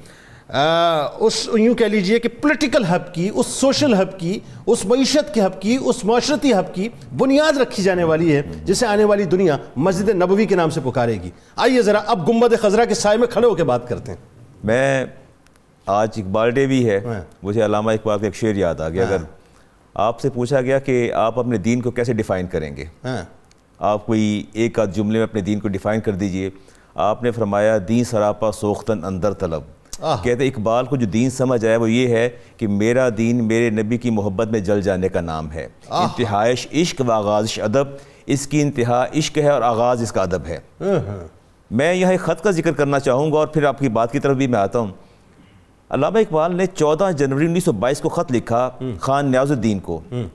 आ, उस यूँ कह लीजिए कि पॉलिटिकल हब की उस सोशल हब की उस मीशत के हब की उस माशरती हब की बुनियाद रखी जाने वाली है जिसे आने वाली दुनिया मस्जिद नबवी के नाम से पुकारेगी आइए ज़रा अब गुम्बद खजरा के साय में खड़े होकर बात करते हैं मैं आज इकबाल डे भी है हाँ। मुझे अलामा इकबाल का एक शेर याद आ गया हाँ। अगर आपसे पूछा गया कि आप अपने दीन को कैसे डिफ़ाइन करेंगे हाँ। आप कोई एक आध जुमले में अपने दीन को डिफ़ाइन कर दीजिए आपने फरमाया दीन सरापा सोख्तन अंदर तलब कहते इकबाल को जो दीन समझ आया वो ये है कि मेरा दीन मेरे नबी की मोहब्बत में जल जाने का नाम है इंतहाइश इश्क व आगाज़ अदब इसकी इंतहा इश्क है और आगाज़ इसका अदब है मैं यहाँ एक ख़त का जिक्र करना चाहूँगा और फिर आपकी बात की तरफ भी मैं आता हूँ अलामा इकबाल ने 14 जनवरी 1922 को ख़त लिखा हम्म। खान न्याजुद्दीन को हम्म।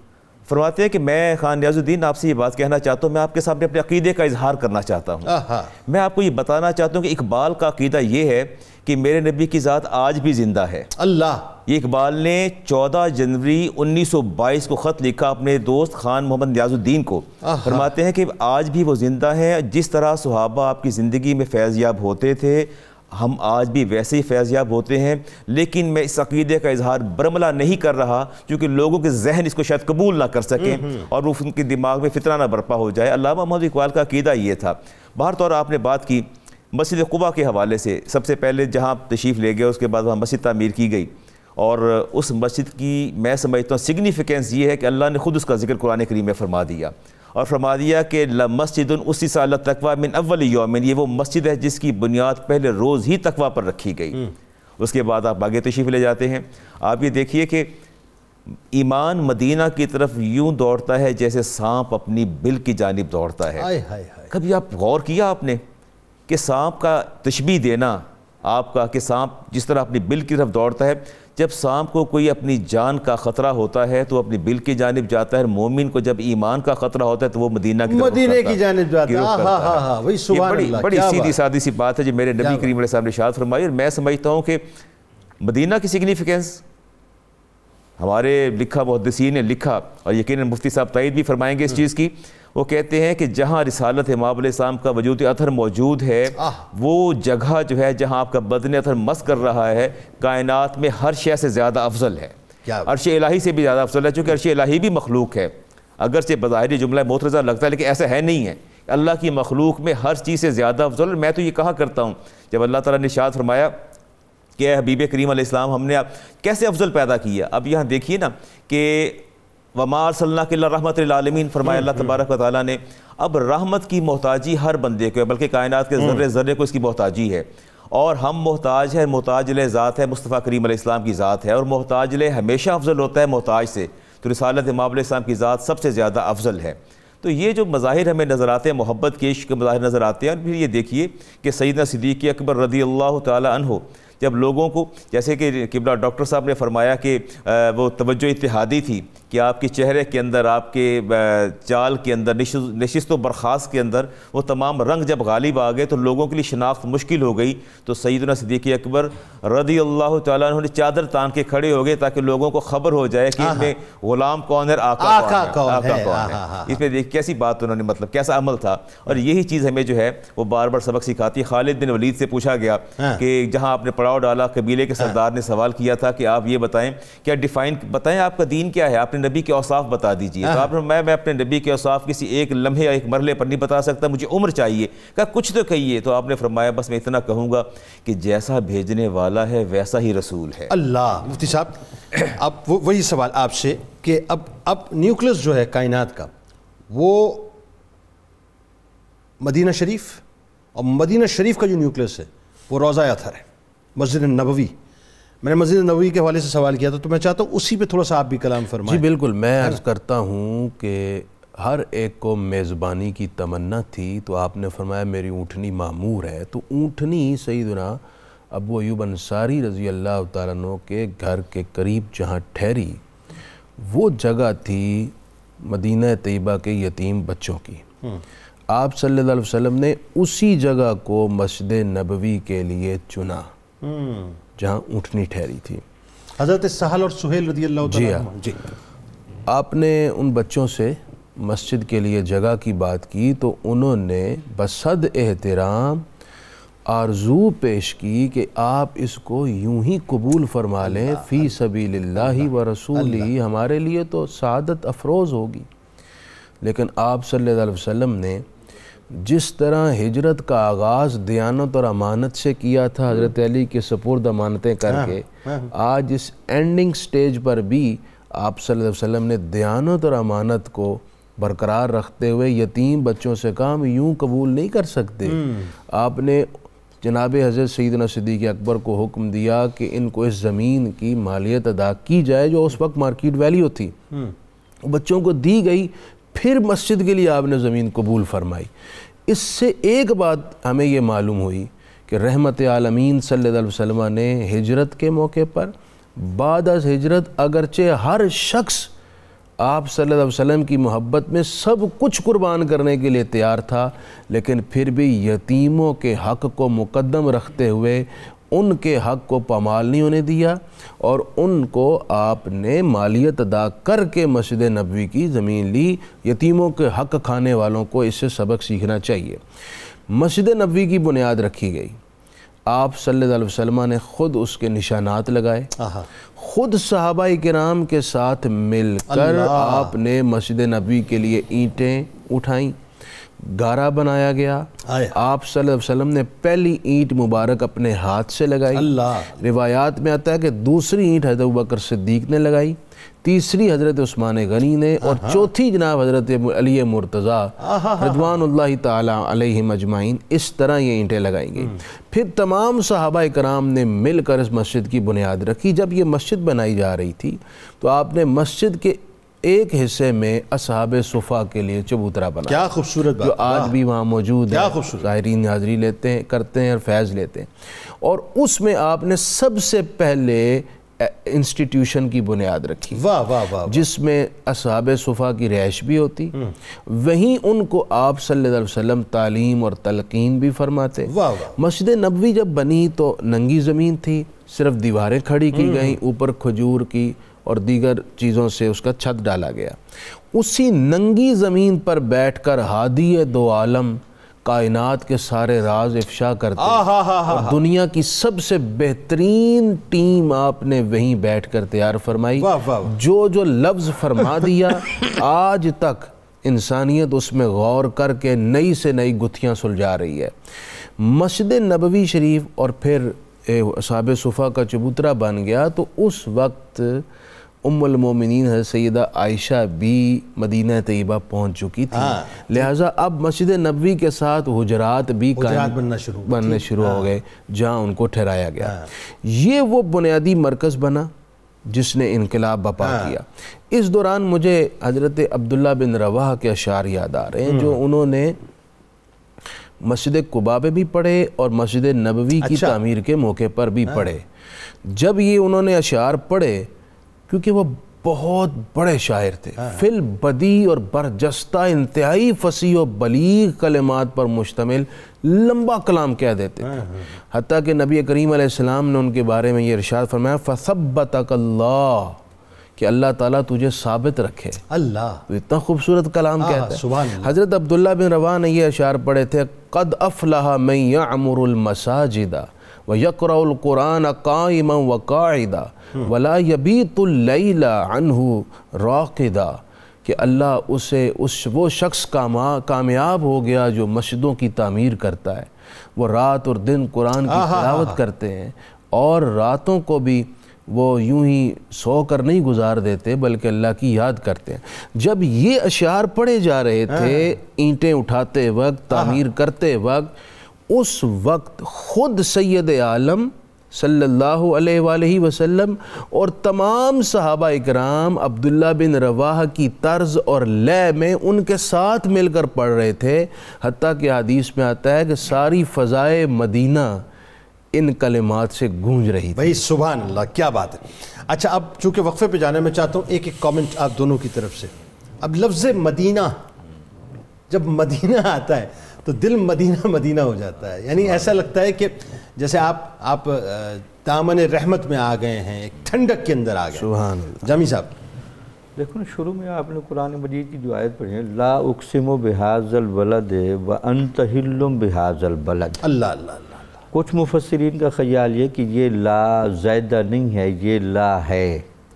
फरमाते हैं कि मैं खान न्याजुद्दीन आपसे ये बात कहना चाहता हूँ मैं आपके सामने अपने अकीदे का इजहार करना चाहता हूँ मैं आपको ये बताना चाहता हूँ कि इकबाल का अकीदा ये है कि मेरे नबी की ज़ात आज भी ज़िंदा है अल्लाह ये इकबाल ने 14 जनवरी 1922 को ख़त लिखा अपने दोस्त खान मोहम्मद न्याजुद्दीन को फरमाते हैं कि आज भी वो ज़िंदा हैं जिस तरह सुहाबा आपकी ज़िंदगी में फैज़याब होते थे हम आज भी वैसे ही फैज़याब होते हैं लेकिन मैं इस अकीदे का इजहार बरमला नहीं कर रहा क्योंकि लोगों के जहन इसको शायद कबूल ना कर सकें हम्म, हम्म। और वो उनके दिमाग में फितना ना बरपा हो जाए अल्लाह मोहम्मद इकबाल का अकीदा ये था बाहर तौर आपने बात की मस्जिद कुबा के हवाले से सबसे पहले जहाँ तशीफ़ ले गए उसके बाद वहाँ मस्जिद तमीर की गई और उस मस्जिद की मैं समझता हूँ सिग्निफिकेंस ये है कि अल्लाह ने ख़ुद उसका जिक्र कुरान करीम में फरमा दिया और फरमा दिया कि मस्जिद उसी साल तकवा मिन अव्वल यौमिन ये वो मस्जिद है जिसकी बुनियाद पहले रोज़ ही तकवा पर रखी गई हम्म। उसके बाद आप आगे तशीफ़ ले जाते हैं आप ये देखिए कि ईमान मदीना की तरफ यूं दौड़ता है जैसे सांप अपनी बिल की जानब दौड़ता है आए, आए, आए। कभी आप गौर किया आपने कि सांप का तशबी देना आपका कि सांप जिस तरह अपनी बिल की तरफ दौड़ता है जब सांप को कोई अपनी जान का ख़तरा होता है तो अपनी बिल की जानब जाता है मोमिन को जब ईमान का ख़तरा होता है तो वो मदीना की मदीने की जानब जाता है हाँ, हाँ, हाँ, बड़ी सीधी सादी सी बात है जो मेरे नबी करीम साहब ने शाद फरमाई और मैं समझता हूँ कि मदीना की सिग्निफिकेंस हमारे लिखा दसी ने लिखा और यकीन मुफ्ती साहब तयद भी फरमाएंगे इस हम्म। चीज़ की वो कहते हैं कि जहाँ रिसालत इमाम इस्लाम का वजूद अथर मौजूद है वो जगह जो है जहाँ आपका बदन अथर मस कर रहा है कायनात में हर शे से ज़्यादा अफजल है अरश इलाही से भी ज़्यादा अफजल है चूँकि अरश इलाही भी मखलूक है अगर से बज़ाहिर जुमला मोतरजा लगता है लेकिन ऐसा है नहीं है अल्लाह की मखलूक में हर चीज़ से ज़्यादा अफजल मैं तो ये कहा करता हूँ जब अल्लाह तला ने शाद फरमाया कि हबीब करीम हमने आप कैसे अफजल पैदा किया अब यहाँ देखिए ना कि वमार मारसल्ला रहमतमीन फरमाया हम्म, अल्लाह हम्म। तबारक ताली ने अब रहमत की मोहताजी हर बंदे को है बल्कि कायनात के ज़र्रे हम्म। ज़र्रे को इसकी मोहताजी है और हम मोहताज है मोहताजल ज़ात है मुस्तफ़ा करीम इस्लाम की ज़ात है और मोहताजल हमेशा अफजल होता है मोहताज से तो रिसालत इमाम इस्लाम की ज़ात सबसे ज़्यादा अफजल है तो ये जो मज़ाहिर हमें नज़र आते हैं मोहब्बत के इश्क के मज़ाहिर नज़र आते हैं और फिर ये देखिए कि सईदना सिद्दीकी अकबर रदी अल्लाह तन हो जब लोगों को जैसे कि किबला डॉक्टर साहब ने फरमाया कि वो तोज्जो इतिहादी थी कि आपके चेहरे के अंदर आपके चाल के अंदर नशस्त व बर्खास्त के अंदर वो तमाम रंग जब गालिब आ गए तो लोगों के लिए शनाख्त मुश्किल हो गई तो सईदना सदीक अकबर रदी अल्लाह तुमने चादर तान के खड़े हो गए ताकि लोगों को खबर हो जाए कि हाँ, इनमें हाँ। ग़ुलाम कौन है आका, आका कौन है, आका है, है। हाँ, इसमें देख कैसी बात उन्होंने मतलब कैसा अमल था और यही चीज़ हमें जो है वो बार बार सबक सिखाती है खालिद बिन वलीद से पूछा गया कि जहाँ आपने पड़ाव डाला कबीले के सरदार ने सवाल किया था कि आप ये बताएं क्या डिफ़ाइन बताएं आपका दीन क्या है आपने नबी के औसाफ बता दीजिए तो हाँ। आप मैं मैं अपने नबी के औसाफ किसी एक लम्हे या एक मरले पर नहीं बता सकता मुझे उम्र चाहिए क्या कुछ तो कहिए तो आपने फरमाया बस मैं इतना कहूँगा कि जैसा भेजने वाला है वैसा ही रसूल है अल्लाह मुफ्ती साहब अब वही सवाल आपसे कि अब अब न्यूक्लियस जो है कायनात का वो मदीना शरीफ और मदीना शरीफ का जो न्यूक्लियस है वो रोज़ा अथर है मस्जिद नबवी मैंने मस्जिद नबी के हवाले से सवाल किया था तो मैं चाहता हूँ उसी पे थोड़ा सा आप भी कलाम फरमाएं जी बिल्कुल मैं अर्ज़ करता हूँ कि हर एक को मेज़बानी की तमन्ना थी तो आपने फरमाया मेरी ऊँटनी मामूर है तो ऊँटनी दुना अबू अयूब अंसारी रज़ी अल्लाह तारनों के घर के करीब जहाँ ठहरी वो जगह थी मदीना तयबा के यतीम बच्चों की हम्म। आप सल्लल्लाहु अलैहि वसल्लम ने उसी जगह को मस्जिद नबवी के लिए चुना हम्म। जहाँ ऊँटनी ठहरी थी हज़रत सहल और सुहेल रदी अल्लाह जी हाँ जी आपने उन बच्चों से मस्जिद के लिए जगह की बात की तो उन्होंने बसद एहतराम आरजू पेश की कि आप इसको यूं ही कबूल फरमा लें फ़ी सबी ही व रसूल ही हमारे लिए तो सादत अफरोज़ होगी लेकिन आप सल्लल्लाहु अलैहि वसल्लम ने जिस तरह हिजरत का आगाज़ दयानत और अमानत से किया था हज़रत हम्म। अली के सपुर्द अमानतें करके हाँ, हाँ, हाँ। आज इस एंडिंग स्टेज पर भी आप वसल्लम ने दयानत और अमानत को बरकरार रखते हुए यतीम बच्चों से काम यूं कबूल नहीं कर सकते हम्म। आपने जनाब हज़रत न सदीक अकबर को हुक्म दिया कि इनको इस ज़मीन की मालियत अदा की जाए जो उस वक्त मार्केट वैल्यू थी हम्म। बच्चों को दी गई फिर मस्जिद के लिए आपने ज़मीन कबूल फरमाई इससे एक बात हमें ये मालूम हुई कि रहमत आलमीन सल्लल्लाहु अलैहि वसल्लम ने हिजरत के मौके पर बाद हिजरत अगरचे हर शख्स आप सल्लल्लाहु अलैहि वसल्लम की मोहब्बत में सब कुछ कुर्बान करने के लिए तैयार था लेकिन फिर भी यतीमों के हक़ को मुकदम रखते हुए उनके हक को पमाल नहीं होने दिया और उनको आपने मालियत अदा करके मस्जिद नबी की ज़मीन ली यतीमों के हक खाने वालों को इससे सबक सीखना चाहिए मस्जिद नबी की बुनियाद रखी गई आप सल्लल्लाहु अलैहि वसल्लम ने ख़ुद उसके निशानात लगाए ख़ुद के कराम के साथ मिलकर आपने मस्जिद नबी के लिए ईंटें उठाईं गारा बनाया गया आप वसल्लम ने पहली ईंट मुबारक अपने हाथ से लगाई अल्लाह रिवायात में आता है कि दूसरी ईंट हजरत बकर सिद्दीक ने लगाई तीसरी हजरत उस्मान गनी ने और चौथी जनाब हजरत अली मुर्तज़ा रजवान तजमाइन मजमाइन इस तरह ये ईंटें लगाई गई हम्म। फिर तमाम सहाबा कराम ने मिलकर इस मस्जिद की बुनियाद रखी जब ये मस्जिद बनाई जा रही थी तो आपने मस्जिद के एक हिस्से में असहाब सुफा के लिए चबूतरा बना क्या खूबसूरत जो आज भी वहाँ मौजूद है ज़ाहरीन हाजरी लेते हैं करते हैं और फैज़ लेते हैं और उसमें आपने सबसे पहले इंस्टीट्यूशन की बुनियाद रखी वाह वाह वाह जिसमें असहाब सुफा की रहाइश भी होती हम्म। वहीं उनको आप सल्लल्लाहु अलैहि वसल्लम तालीम और तलकीन भी फरमाते वाह वाह मस्जिद नबवी जब बनी तो नंगी ज़मीन थी सिर्फ दीवारें खड़ी की हम्म। गई ऊपर खजूर की और दीगर चीज़ों से उसका छत डाला गया उसी नंगी ज़मीन पर बैठ कर हादी दो आलम कायनात के सारे राज इफ्शा करते और दुनिया की सबसे बेहतरीन टीम आपने वहीं बैठ कर तैयार फरमाई जो जो लफ्ज़ फरमा दिया आज तक इंसानियत उसमें गौर करके नई से नई गुत्थियाँ सुलझा रही है मस्जिद नबवी शरीफ और फिर साब सुफ़ा का चबूतरा बन गया तो उस वक्त उमोमिन सैदा आयशा भी मदीना तयबा पहुंच चुकी थी हाँ। लिहाजा अब मस्जिद नबी के साथ हजरात भी बनना शुरू बनने शुरू हाँ। हो गए जहाँ उनको ठहराया गया हाँ। ये वो बुनियादी मरकज़ बना जिसने इनकलाब बपा हाँ। किया इस दौरान मुझे हज़रत अब्दुल्ला बिन रवा के अशार याद आ रहे हैं जो हम्म। उन्होंने मस्जिद कुबा भी पढ़े और मस्जिद नबवी की अच्छा। तमीर के मौके पर भी हाँ। पढ़े जब ये उन्होंने अशार पढ़े क्योंकि वो बहुत बड़े शायर थे हाँ। फिल बदी और बरजस्ता इंतहाई फसी और बलीग कलमात पर मुश्तमिल लंबा कलाम कह देते थे हाँ, हाँ। हती कि नबी करीम ने उनके बारे में ये इरशाद फरमाया अल्लाह कि अल्लाह ताला तुझे साबित रखे अल्लाह तो इतना खूबसूरत कलाम कहता है हज़रत अब्दुल्ला बिन रवा ने यह अशार पढ़े थे कद अफलाह मैं या अमरुल मसाजिदा व काम वक़ायदा वला यबीतुल्लैला अनहू कि अल्लाह उसे उस वो शख्स कामा कामयाब हो गया जो मस्जिदों की तामीर करता है वो रात और दिन कुरान की तलावत करते हैं और रातों को भी वो यूं ही सो कर नहीं गुजार देते बल्कि अल्लाह की याद करते हैं जब ये अशार पढ़े जा रहे थे हाँ। ईंटें उठाते वक्त तामीर करते वक्त उस वक्त ख़ुद सैद आलम सल्लल्लाहु अलैहि वसल्लम और तमाम सहाबा इकराम अब्दुल्ला बिन रवाह की तर्ज और लय में उनके साथ मिलकर पढ़ रहे थे हती कि हदीस में आता है कि सारी फ़ज़ाए मदीना इन कलिमात से गूंज रही थी भाई सुबह अल्लाह क्या बात है अच्छा अब चूँकि वक्फे पे जाने में चाहता हूँ एक एक कमेंट आप दोनों की तरफ से अब लफ्ज़ मदीना जब मदीना आता है तो दिल मदीना मदीना हो जाता है यानी ऐसा लगता है कि जैसे आप आप दामन रहमत में आ गए हैं एक ठंडक के अंदर आ गए जमी साहब देखो ना शुरू में आपने कुरान मजीद की जो आयत पढ़ी है ला उकसिम बिहाजल बलद व अनतहिल्लुम बिहाजल बलद अल्लाह अल्लाह कुछ मुफसरीन का ख्याल ये कि ये ला ज़ायदा नहीं है ये ला है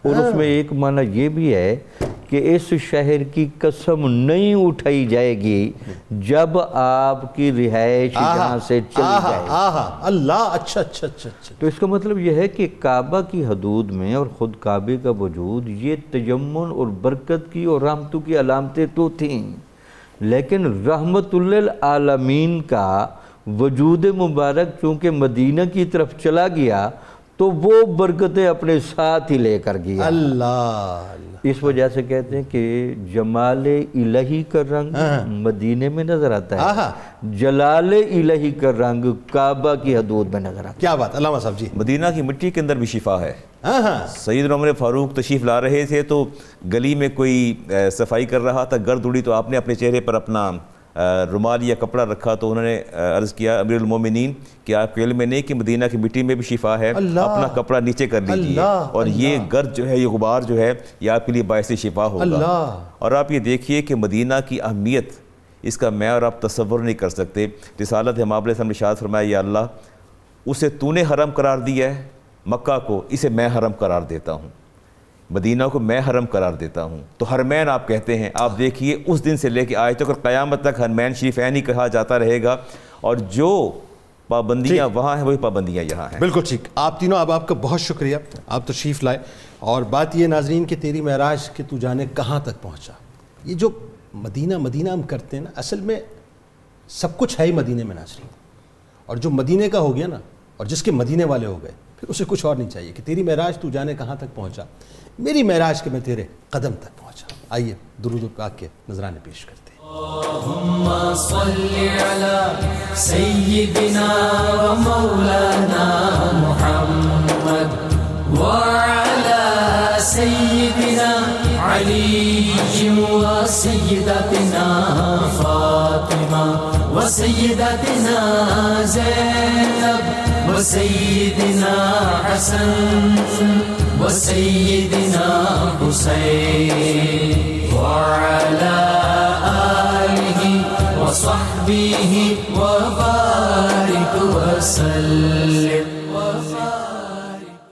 और हाँ। उसमें एक माना ये भी है कि इस शहर की कसम नहीं उठाई जाएगी जब आपकी रिहाइश यहाँ से चली जाए अल्लाह अच्छा अच्छा अच्छा अच्छा तो इसका मतलब यह है कि काबा की हदूद में और ख़ुद काबे का वजूद ये तजमन और बरकत की और रहमतों की अलामतें तो थीं लेकिन रहमतुल्लामीन का वजूद मुबारक चूँकि मदीना की तरफ चला गया तो वो बरकतें अपने साथ ही लेकर गया अल्लाह इस वजह से कहते हैं कि जमाल इलाही का रंग हाँ, हाँ। मदीने में नजर आता है हाँ, जलाल इलाही का रंग काबा की हदूद में नजर आता है क्या बात अलामा साहब जी मदीना की मिट्टी के अंदर भी शिफा है सईद उमर फारूक तशीफ ला रहे थे तो गली में कोई सफाई कर रहा था गर्द उड़ी तो आपने अपने चेहरे पर अपना रुमाल या कपड़ा रखा तो उन्होंने अर्ज़ किया अमीरमिन कि आपके इल्म में नहीं कि मदीना की मिट्टी में भी शिफा है अपना कपड़ा नीचे कर लीजिए और ये गर्द जो है ये गुबार जो है ये आपके लिए बायस शिफा होगा और आप ये देखिए कि मदीना की अहमियत इसका मैं और आप तस्वर नहीं कर सकते रिसालत हमारे सामने शाद फरमाया अल्लाह उसे तूने हरम करार दिया है मक्का को इसे मैं हरम करार देता हूँ मदीना को मैं हरम करार देता हूँ तो हरमैन आप कहते हैं आप देखिए उस दिन से लेके आए तक और क़यामत तक हरमैन शरीफ ऐन ही कहा जाता रहेगा और जो पाबंदियाँ वहाँ हैं वही पाबंदियाँ यहाँ हैं बिल्कुल ठीक आप तीनों अब आपका बहुत शुक्रिया आप तो शरीफ लाए और बात ये नाजरीन कि तेरी महराज के तू जाने कहाँ तक पहुँचा ये जो मदीना मदीना हम करते हैं ना असल में सब कुछ है ही मदीने में नाजरीन और जो मदीने का हो गया ना और जिसके मदीने वाले हो गए उसे कुछ और नहीं चाहिए कि तेरी महराज तू जाने कहाँ तक पहुँचा मेरी महराज के मैं तेरे कदम तक पहुँचा आइए दुरुद पाक के नजराने पेश करते سيدنا علي وسيدتنا وسيدتنا زينب وسيدنا حسن وسيدنا حسين وعلى آله وصحبه وبارك وسلم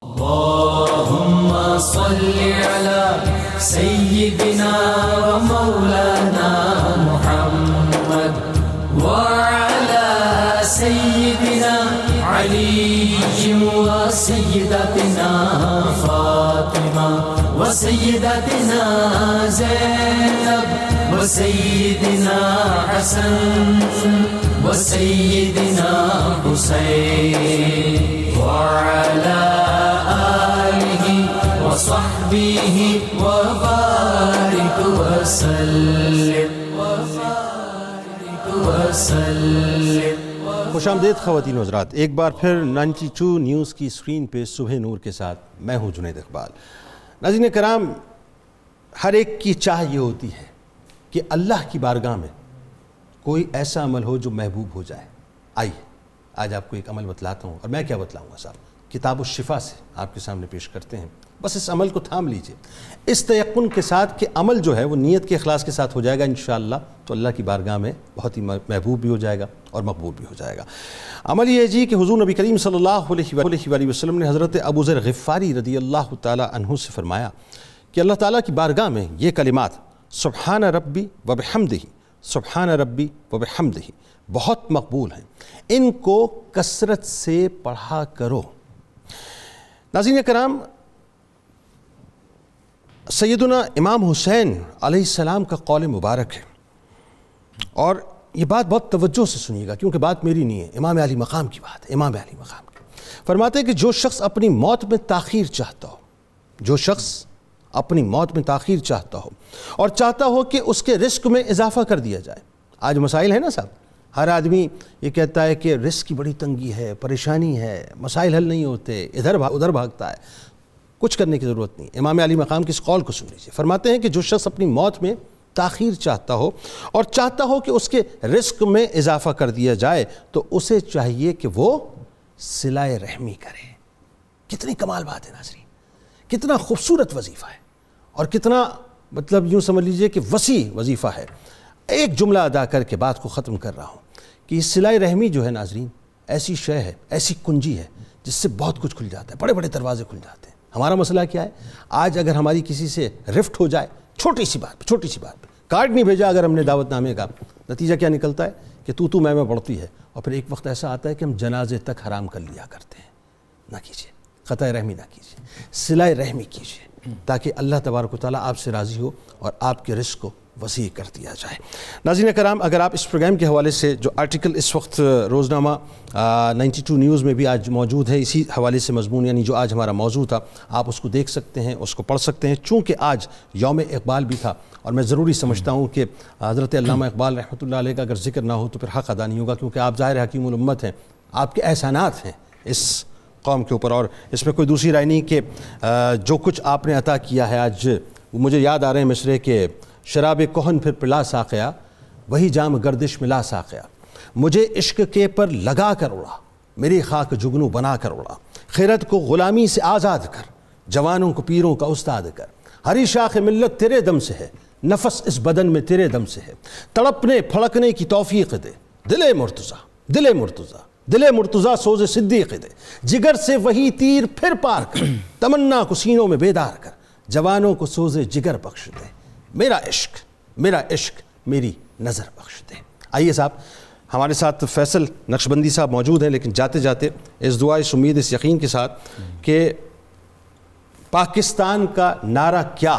اللهم صل على سيدنا ومولانا وسيدتنا فاطمة وسيدتنا زينب وسيدنا حسن وسيدنا حسين وعلى آله وصحبه وبارك وسلم وبارك وسلم खुश आमदेद खवतिन हजरात एक बार फिर नाइन्टी टू न्यूज़ की स्क्रीन पे सुबह नूर के साथ मैं हूँ जुनेद इकबाल नजीन कराम हर एक की चाह ये होती है कि अल्लाह की बारगाह में कोई ऐसा अमल हो जो महबूब हो जाए आइए आज आपको एक अमल बतलाता हूँ और मैं क्या बतलाऊँगा साहब किताब शिफा से आपके सामने पेश करते हैं बस इस अमल को थाम लीजिए इस तयन के साथ कि अमल जो है वो नीयत के अखलास के साथ हो जाएगा इन तो अल्लाह की बारगाह में बहुत ही महबूब भी हो जाएगा और मकबूल भी हो जाएगा अमल ये जी कि हजू नबी करीम सल्ला वसलम ने हज़रत अबूज़र गफ़ारी रदी अल्लाह तहु से फ़रमाया कि अल्लाह ताली की बारगाह में ये कलिमात सुबहाना रब्बी वबहमदही सुबहाना रब्बी हमदही बहुत मकबूल हैं इनको कसरत से पढ़ा करो नाजिन कराम सैदुना इमाम हुसैन आलाम का कौल मुबारक है और ये बात बहुत तवज्जो से सुनिएगा क्योंकि बात मेरी नहीं है इमाम अली मकाम की बात है इमाम अली मकाम की फरमाते हैं कि जो शख्स अपनी मौत में ताखीर चाहता हो जो शख्स अपनी मौत में ताखीर चाहता हो और चाहता हो कि उसके रिस्क में इजाफा कर दिया जाए आज मसाइल है ना साहब हर आदमी ये कहता है कि रिस्क की बड़ी तंगी है परेशानी है मसाइल हल नहीं होते इधर भाग उधर भागता है कुछ करने की ज़रूरत नहीं इमाम अली मकाम की इस कॉल को सुन लीजिए फरमाते हैं कि जो शख्स अपनी मौत में ताखिर चाहता हो और चाहता हो कि उसके रिस्क में इजाफा कर दिया जाए तो उसे चाहिए कि वो सिलाए रहमी करे कितनी कमाल बात है नाजरी कितना खूबसूरत वजीफ़ा है और कितना मतलब यूँ समझ लीजिए कि वसी वजीफ़ा है एक जुमला अदा करके बात को ख़त्म कर रहा हूँ कि सिलाई रहमी जो है नाजरीन ऐसी शय है ऐसी कुंजी है जिससे बहुत कुछ खुल जाता है बड़े बड़े दरवाजे खुल जाते हैं हमारा मसला क्या है आज अगर हमारी किसी से रिफ्ट हो जाए छोटी सी बात छोटी सी बात कार्ड नहीं भेजा अगर हमने दावतनामे का नतीजा क्या निकलता है कि तू तू मैं मैं बढ़ती है और फिर एक वक्त ऐसा आता है कि हम जनाजे तक हराम कर लिया करते हैं ना कीजिए ख़त रहमी ना कीजिए सिलाई रहमी कीजिए ताकि अल्लाह तबारक ताली आपसे राज़ी हो और आपके रिस्क को वसी कर दिया जाए नाजीन कराम अगर आप इस प्रोग्राम के हवाले से जो आर्टिकल इस वक्त रोज़नामा नाइन्टी टू न्यूज़ में भी आज मौजूद है इसी हवाले से मजमून यानी जो आज हमारा मौजू था आप उसको देख सकते हैं उसको पढ़ सकते हैं चूँकि आज योम इकबाल भी था और मैं ज़रूरी समझता हूँ कि हज़रत इकबाल रहमत लाई का अगर जिक्र ना हो तो फिर हक़ अदा नहीं होगा क्योंकि आप ज़ाहिर हकीमत हैं आपके एहसानात हैं इस कौम के ऊपर और इसमें कोई दूसरी राय नहीं कि जो कुछ आपने अता किया है आज मुझे याद आ रहे हैं मिसरे के शराब कोहन फिर पिला साकया वही जाम गर्दिश मिला साकया मुझे इश्क के पर लगा कर उड़ा मेरी खाक जुगनू बना कर उड़ा खिरत को ग़ुलामी से आज़ाद कर जवानों को पीरों का उस्ताद कर हरी शाख मिल्लत तेरे दम से है नफस इस बदन में तेरे दम से है तड़पने फड़कने की तोफ़ी दे दिले मुर्तज़ा दिले मुर्तज़ा दिले मुर्तज़ा सोज सिद्दीक दे जिगर से वही तीर फिर पार कर तमन्ना को सीनों में बेदार कर जवानों को सोज जिगर बख्श दे मेरा इश्क मेरा इश्क मेरी नज़र बख्श दे आइए साहब हमारे साथ तो फैसल नक्शबंदी साहब मौजूद हैं लेकिन जाते जाते इस दुआ इस उम्मीद इस यकीन के साथ कि पाकिस्तान का नारा क्या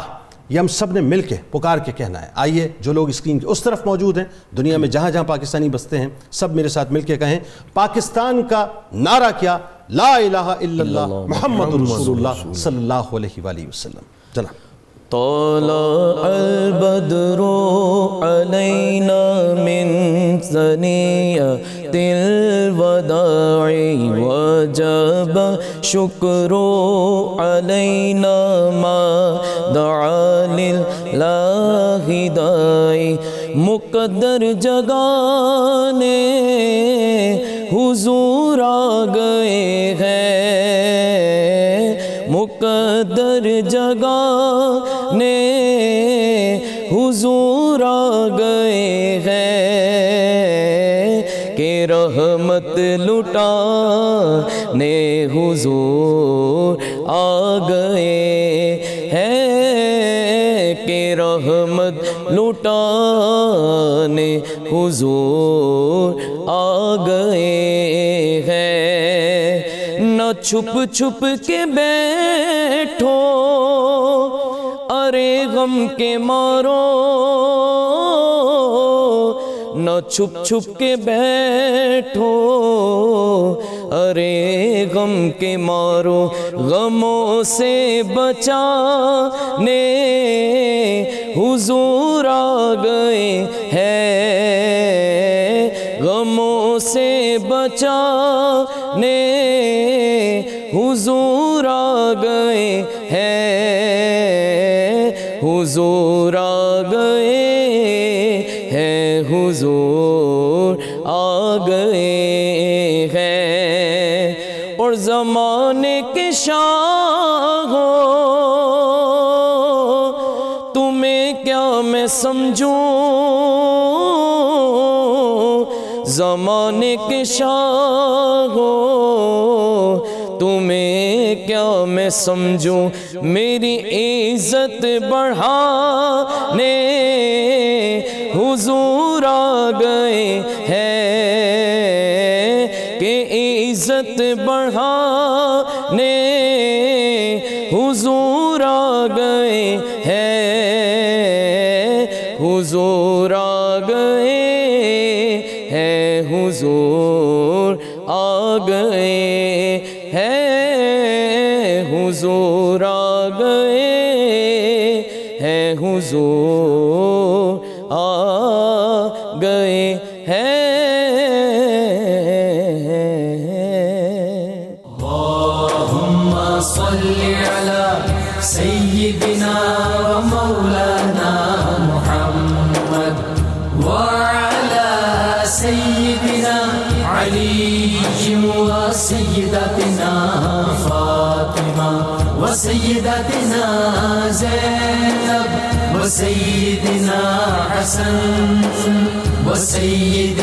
ये हम सब ने मिल के पुकार के कहना है आइए जो लोग स्क्रीन के उस तरफ मौजूद हैं दुनिया में जहाँ जहाँ पाकिस्तानी बसते हैं सब मेरे साथ मिल के कहें पाकिस्तान का नारा क्या ला इलाहा इल्लल्लाह मोहम्मद रसूलुल्लाह सल्लल्लाहु अलैहि वसल्लम طلع البدر علينا من ثنية الوداع وجب شكر علينا ما دعا لله داعي मुकदर जगाने हुजूर आ गए हैं कदर जगा ने हुजूर आ गए हैं के रहमत लुटा ने हुजूर आ गए हैं के रहमत लुटाने हुजूर आ गए न छुप छुप के बैठो अरे गम के मारो न छुप छुप के बैठो अरे गम के मारो गमों से बचाने हुजूर आ गए हैं गमों से बचाने हुजूर आ गए हैं हुजूर आ गए हैं हुजूर आ गए हैं और ज़माने के हो तुम्हें क्या मैं समझूं ज़माने के शाह क्या मैं समझू मेरी इज्जत बढ़ाने हुजूर आ गए हैं कि इज्जत बढ़ा نزول الحسن وسيد